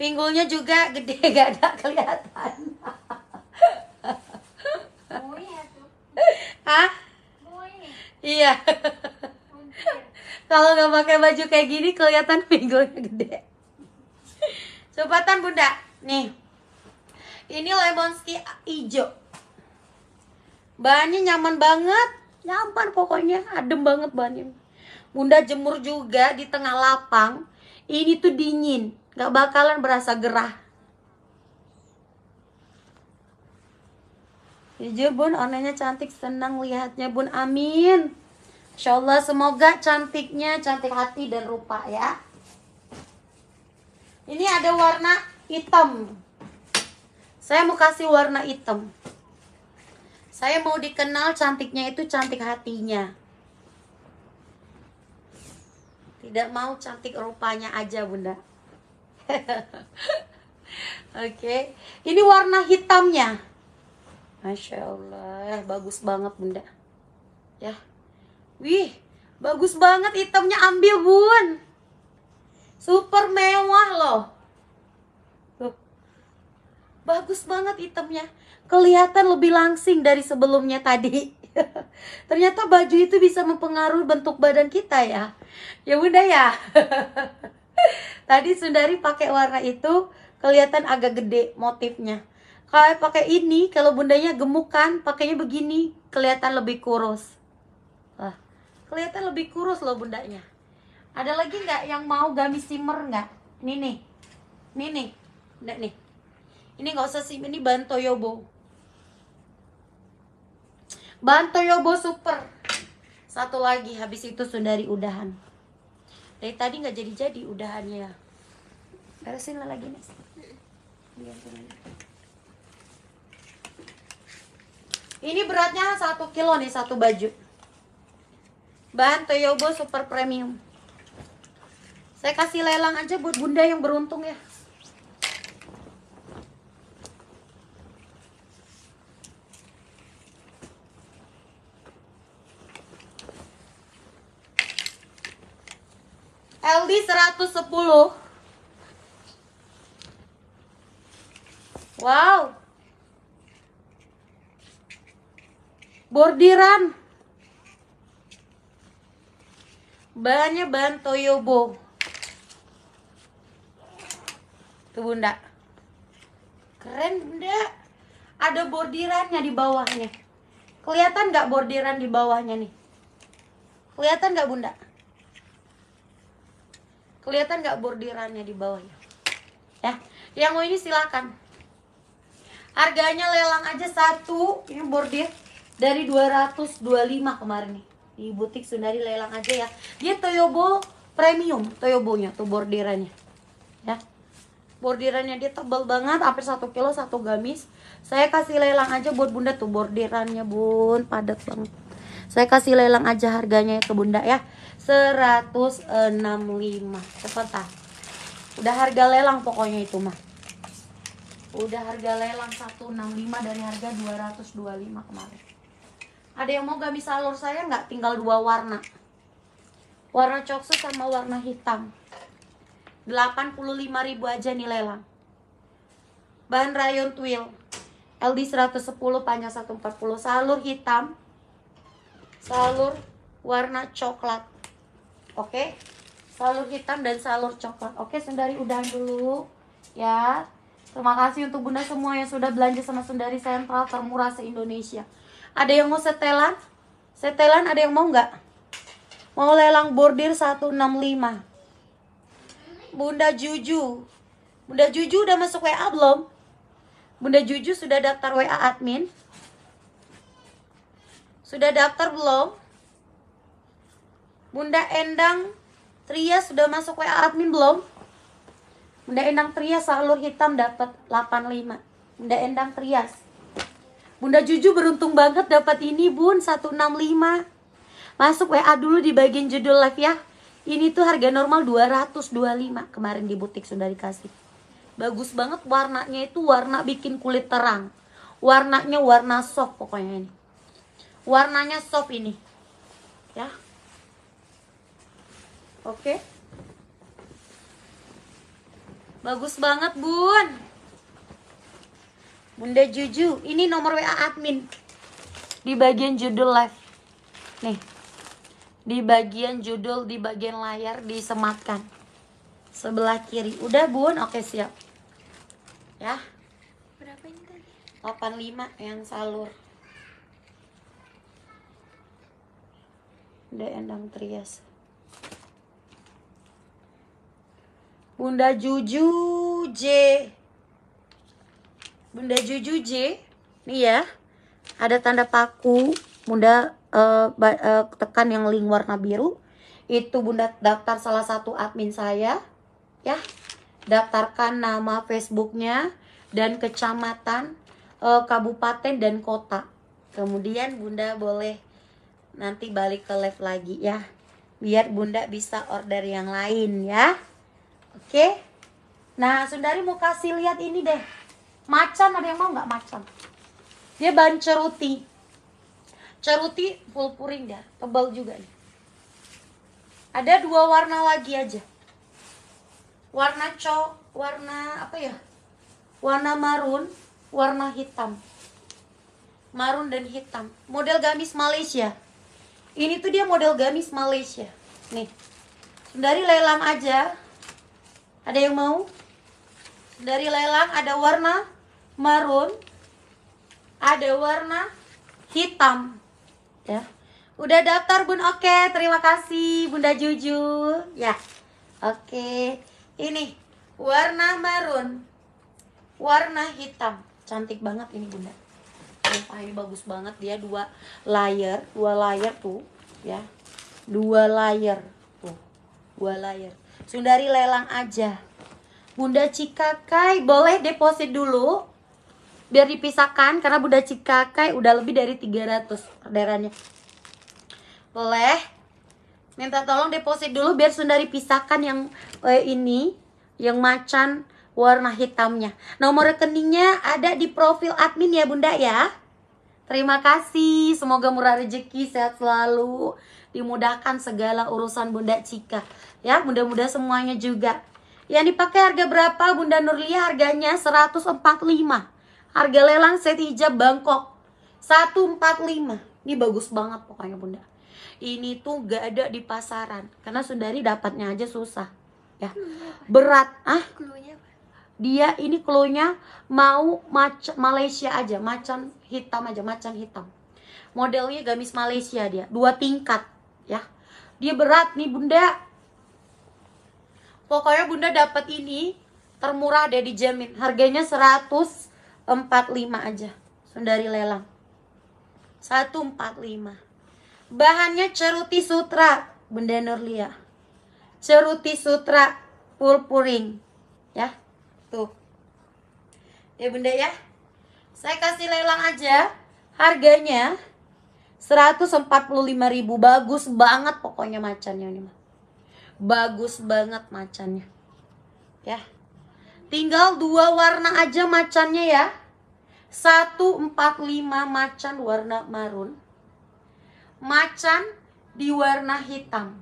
Speaker 1: Pinggulnya juga gede gak ada kelihatan. Hah? Iya. Kalau nggak pakai baju kayak gini kelihatan pinggulnya gede. Cepatan bunda, nih. Ini lemon ski hijau. Bahannya nyaman banget, nyaman pokoknya, adem banget bahannya. Bunda jemur juga di tengah lapang. Ini tuh dingin, nggak bakalan berasa gerah. Jujur bun, onenya cantik, senang lihatnya bun, amin. Insya Allah semoga cantiknya, cantik hati dan rupa ya. Ini ada warna hitam. Saya mau kasih warna hitam. Saya mau dikenal cantiknya itu cantik hatinya. Tidak mau cantik rupanya aja bunda. Oke, okay. ini warna hitamnya. Masya Allah, bagus banget bunda. Ya, wih, bagus banget itemnya ambil bun. Super mewah loh. Bagus banget itemnya. Kelihatan lebih langsing dari sebelumnya tadi. Ternyata baju itu bisa mempengaruhi bentuk badan kita ya. Ya bunda ya. tadi Sundari pakai warna itu kelihatan agak gede motifnya kalau pakai ini, kalau bundanya gemukan kan, pakainya begini, kelihatan lebih kurus. Wah, kelihatan lebih kurus loh bundanya. Ada lagi nggak yang mau gamis simmer nggak? Ini nih, ini nih, nggak nih. Ini nggak usah sim, ini bahan toyobo bahan toyobo super. Satu lagi, habis itu sundari udahan. Dari tadi nggak jadi-jadi udahannya. Beresin lagi nih. Ini beratnya 1 kilo nih satu baju. Bahan ya, Toyobo Super Premium. Saya kasih lelang aja buat bunda yang beruntung ya. LD 110 Wow bordiran bahannya bahan toyobo tuh bunda keren bunda ada bordirannya di bawahnya kelihatan nggak bordiran di bawahnya nih kelihatan nggak bunda kelihatan nggak bordirannya di bawahnya ya yang mau ini silakan harganya lelang aja satu ini bordir dari 225 kemarin nih di butik Sundari lelang aja ya dia Toyobo premium Toyobonya tuh bordirannya ya bordirannya dia tebal banget hampir satu kilo satu gamis saya kasih lelang aja buat bunda tuh bordirannya bun padat banget saya kasih lelang aja harganya ya ke bunda ya 165 cepet ah udah harga lelang pokoknya itu mah udah harga lelang 165 dari harga 225 kemarin ada yang mau gamis alur saya nggak? Tinggal dua warna. Warna coksu sama warna hitam. ribu aja nih lelang. Bahan rayon twill. LD 110 panjang 140 salur hitam. Salur warna coklat. Oke. Salur hitam dan salur coklat. Oke, okay, Sundari udahan dulu ya. Terima kasih untuk Bunda semua yang sudah belanja sama sendari Sentral termurah se-Indonesia. Ada yang mau setelan? Setelan ada yang mau nggak? Mau lelang bordir 165. Bunda Juju. Bunda Juju udah masuk WA belum? Bunda Juju sudah daftar WA admin? Sudah daftar belum? Bunda Endang Tria sudah masuk WA admin belum? Bunda Endang Trias salur hitam dapat 85. Bunda Endang Trias. Bunda Juju beruntung banget dapat ini bun 165 Masuk WA dulu di bagian judul live ya Ini tuh harga normal 225 Kemarin di butik sudah dikasih Bagus banget warnanya itu warna bikin kulit terang Warnanya warna soft pokoknya ini Warnanya soft ini Ya Oke okay. Bagus banget bun Bunda Juju, ini nomor WA admin di bagian judul live. Nih. Di bagian judul, di bagian layar disematkan. Sebelah kiri. Udah, Bun? Oke, siap. Ya. Berapa ini tadi? 85 yang salur. Udah Endang Trias. Bunda Juju J Bunda Juju J, nih ya, ada tanda paku. Bunda uh, uh, tekan yang link warna biru. Itu Bunda daftar salah satu admin saya, ya. Daftarkan nama Facebooknya dan kecamatan, uh, kabupaten dan kota. Kemudian Bunda boleh nanti balik ke live lagi ya, biar Bunda bisa order yang lain ya. Oke. Okay? Nah, Sundari mau kasih lihat ini deh. Macan ada yang mau nggak macan? Dia bahan ceruti. Ceruti full puring dah, tebal juga nih. Ada dua warna lagi aja. Warna cok, warna apa ya? Warna marun, warna hitam. Marun dan hitam. Model gamis Malaysia. Ini tuh dia model gamis Malaysia. Nih. Dari lelang aja. Ada yang mau? Dari lelang ada warna maroon, ada warna hitam. Ya. Udah daftar Bun? Oke, terima kasih Bunda Juju. Ya. Oke. Ini warna maroon, warna hitam. Cantik banget ini Bunda. ini bagus banget dia dua layer, dua layer tuh ya. Dua layer tuh. Dua layer. Sundari lelang aja. Bunda Cikakai boleh deposit dulu biar dipisahkan karena Bunda Cikakai udah lebih dari 300 orderannya. Boleh. Minta tolong deposit dulu biar sundari dipisahkan yang eh, ini, yang macan warna hitamnya. Nomor rekeningnya ada di profil admin ya Bunda ya. Terima kasih, semoga murah rezeki, sehat selalu, dimudahkan segala urusan Bunda Cika. Ya, mudah mudah semuanya juga. Yang dipakai harga berapa Bunda Nurlia? Harganya 145. Harga lelang set hijab Bangkok 145. Ini bagus banget pokoknya Bunda. Ini tuh gak ada di pasaran karena Sundari dapatnya aja susah. Ya. Berat, ah? Dia ini klonya mau mac Malaysia aja, macan hitam aja, macan hitam. Modelnya gamis Malaysia dia, dua tingkat, ya. Dia berat nih Bunda. Pokoknya Bunda dapat ini termurah ada dijamin. Harganya 100 45 aja Sundari lelang 145 Bahannya ceruti sutra Bunda Nurlia Ceruti sutra purpuring Ya tuh Ya bunda ya Saya kasih lelang aja Harganya ribu Bagus banget pokoknya macannya ini Bagus banget macannya Ya Tinggal dua warna aja macannya ya. 145 macan warna marun. Macan di warna hitam.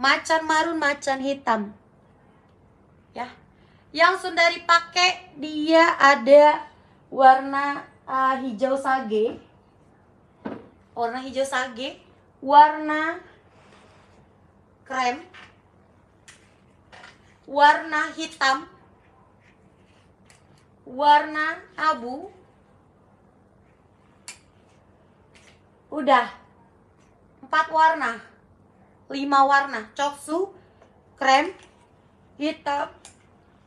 Speaker 1: Macan marun, macan hitam. Ya. Yang Sundari pakai dia ada warna uh, hijau sage. Warna hijau sage, warna krem warna hitam, warna abu. Udah. Empat warna. Lima warna. Coksu, krem, hitam,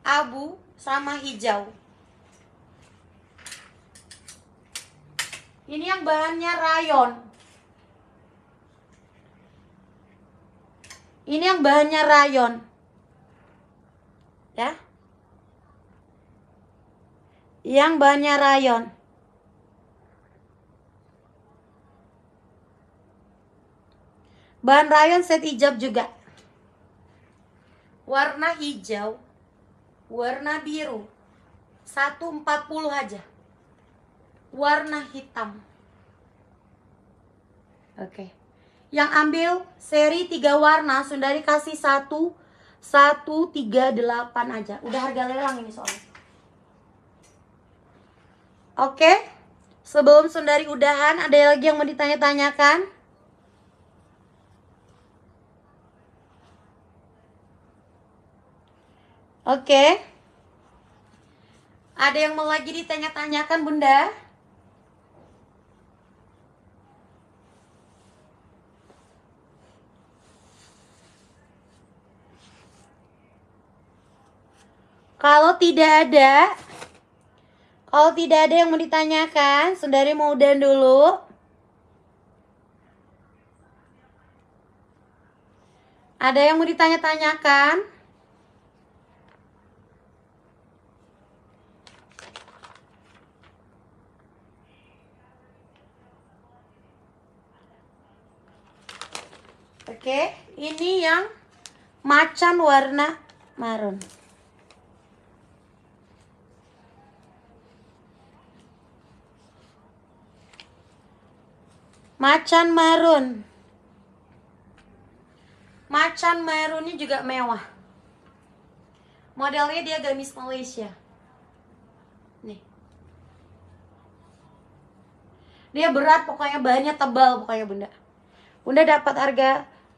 Speaker 1: abu, sama hijau. Ini yang bahannya rayon. Ini yang bahannya rayon ya yang banyak rayon bahan rayon set hijab juga warna hijau warna biru 140 aja warna hitam oke okay. yang ambil seri tiga warna sudah dikasih satu 138 aja. Udah harga lelang ini soalnya. Oke. Sebelum Sundari udahan, ada lagi yang mau ditanya-tanyakan? Oke. Ada yang mau lagi ditanya-tanyakan, Bunda? Kalau tidak ada, kalau tidak ada yang mau ditanyakan, sundari mau udahan dulu. Ada yang mau ditanya-tanyakan? Oke, ini yang macan warna marun. Macan marun. Macan marunnya juga mewah. Modelnya dia gamis Malaysia. Nih. Dia berat pokoknya bahannya tebal pokoknya Bunda. Bunda dapat harga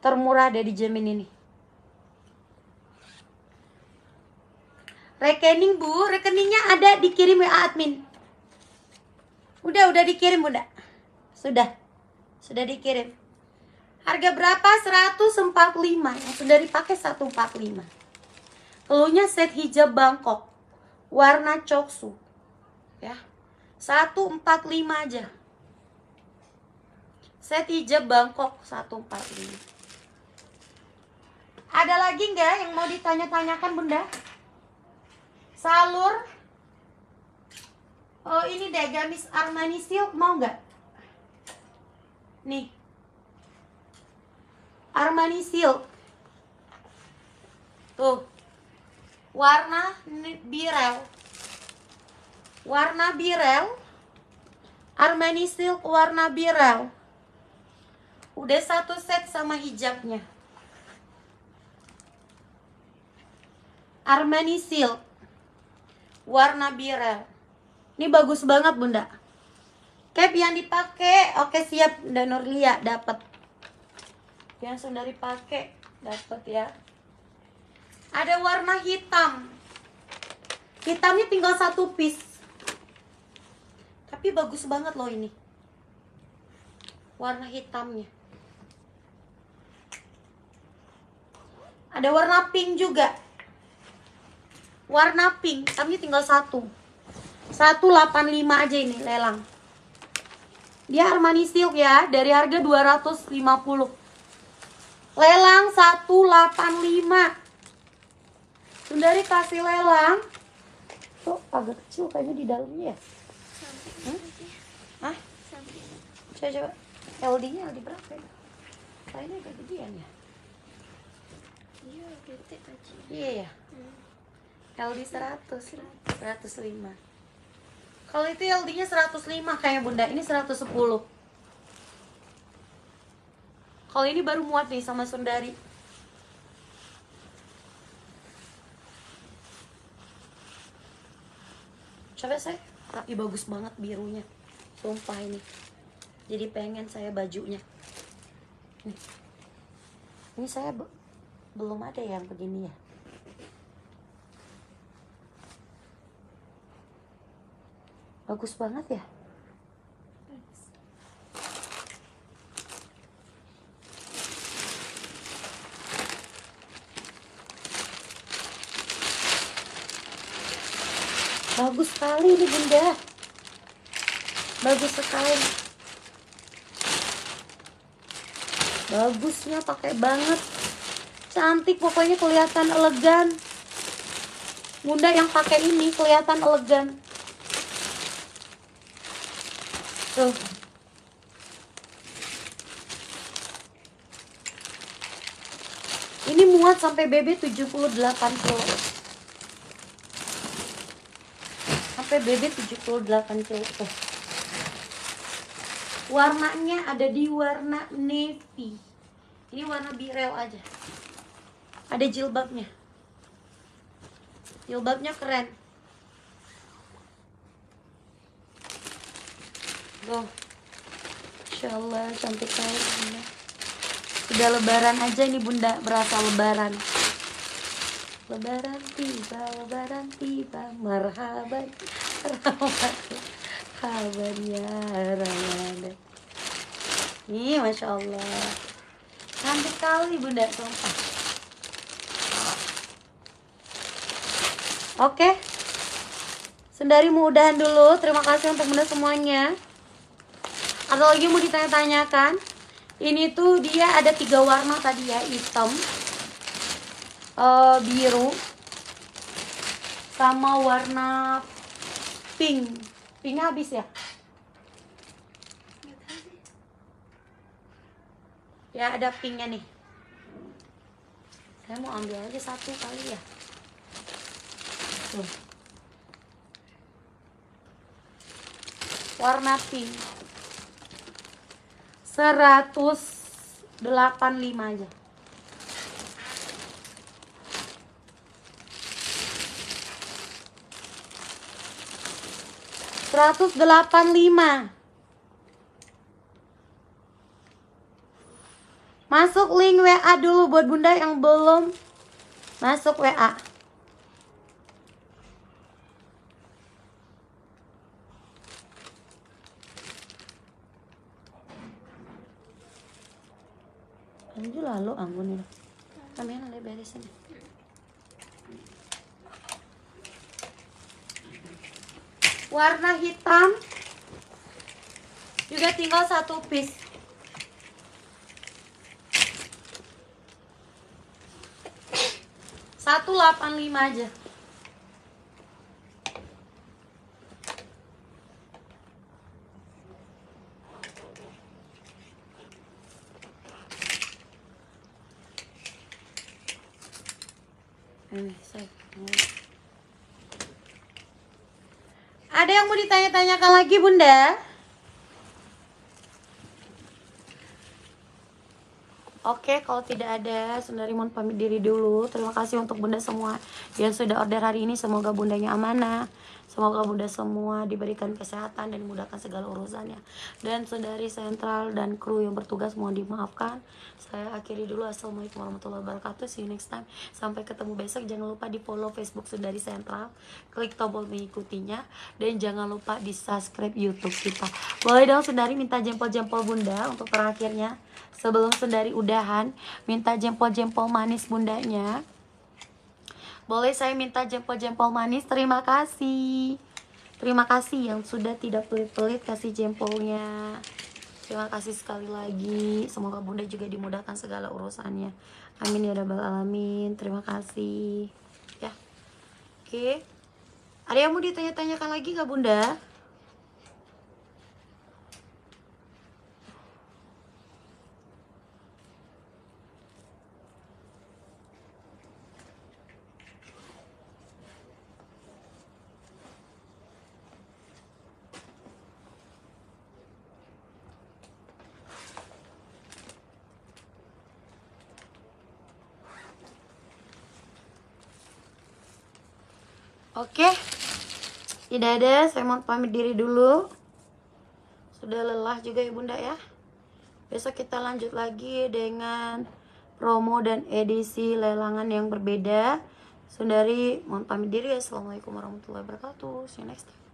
Speaker 1: termurah dari Jamin ini. Rekening Bu, rekeningnya ada dikirim WA admin. Udah, udah dikirim Bunda. Sudah. Sudah dikirim. Harga berapa? 145. Yang sudah dipakai 145. Keluhnya set hijab Bangkok. Warna coksu. Ya. 145 aja. Set hijab Bangkok 145. Ada lagi nggak yang mau ditanya-tanyakan bunda? Salur Oh ini deh gamis Armani Silk mau nggak? Nih. Armani Silk. Tuh. Warna birel. Warna birel. Armani Silk warna birel. Udah satu set sama hijabnya. Armani Silk. Warna birel. Ini bagus banget, Bunda. Cap yang dipakai. Oke, siap. Dan Nurlia dapat. Yang sudah dipakai dapat ya. Ada warna hitam. Hitamnya tinggal satu piece. Tapi bagus banget loh ini. Warna hitamnya. Ada warna pink juga. Warna pink, tapi tinggal satu. 185 aja ini lelang. Dia Armani Silk ya, dari harga 250. Lelang 185. Sundari kasih lelang. Tuh, agak kecil kayaknya di dalamnya ya. Hmm? Hah? Coba coba. LD-nya LD berapa ya? Kayaknya agak gedean ya. Iya, gede aja. Iya ya. LD 100. 100. 105. Kalau itu LD-nya 105 kayak Bunda, ini 110. Kalau ini baru muat nih sama Sundari. Coba saya, tapi bagus banget birunya. Sumpah ini. Jadi pengen saya bajunya. Ini saya belum ada yang begini ya. bagus banget ya bagus sekali ini bunda bagus sekali bagusnya pakai banget cantik pokoknya kelihatan elegan bunda yang pakai ini kelihatan elegan Tuh. Ini muat sampai BB 78 kilo. Sampai BB 78 kilo. Tuh. Warnanya ada di warna navy. Ini warna birel aja. Ada jilbabnya. Jilbabnya keren. go oh. insyaallah cantik kali bunda sudah lebaran aja ini bunda berasa lebaran lebaran tiba lebaran tiba marhaban marhaban marhaban ya ramadan Ih, Masya Allah Cantik kali bunda, sumpah Oke Sendari mau udahan dulu Terima kasih untuk bunda semuanya ada lagi mau ditanya-tanyakan ini tuh dia ada tiga warna tadi ya hitam uh, biru sama warna pink pinknya habis ya ya ada pinknya nih saya mau ambil aja satu kali ya tuh warna pink 185 aja. Seratus delapan lima. Masuk link WA dulu buat bunda yang belum masuk WA. warna hitam juga tinggal satu piece satu delapan lima aja yang mau ditanya-tanyakan lagi bunda? Oke, kalau tidak ada, sendiri mohon pamit diri dulu. Terima kasih untuk Bunda semua yang sudah order hari ini. Semoga Bundanya amanah. Semoga Bunda semua diberikan kesehatan dan mudahkan segala urusannya. Dan saudari sentral dan kru yang bertugas mohon dimaafkan. Saya akhiri dulu. Assalamualaikum warahmatullahi wabarakatuh. See you next time. Sampai ketemu besok. Jangan lupa di follow Facebook saudari sentral. Klik tombol mengikutinya. Dan jangan lupa di subscribe YouTube kita. Boleh dong saudari minta jempol-jempol bunda untuk terakhirnya. Sebelum saudari udahan, minta jempol-jempol manis bundanya. Boleh saya minta jempol-jempol manis? Terima kasih. Terima kasih yang sudah tidak pelit-pelit kasih jempolnya. Terima kasih sekali lagi. Semoga Bunda juga dimudahkan segala urusannya. Amin ya rabbal alamin. Terima kasih. Ya. Oke. Ada yang mau ditanya-tanyakan lagi gak Bunda? Oke. Tidak ada, saya mau pamit diri dulu. Sudah lelah juga ya Bunda ya. Besok kita lanjut lagi dengan promo dan edisi lelangan yang berbeda. Sundari mohon pamit diri ya. Assalamualaikum warahmatullahi wabarakatuh. See you next time.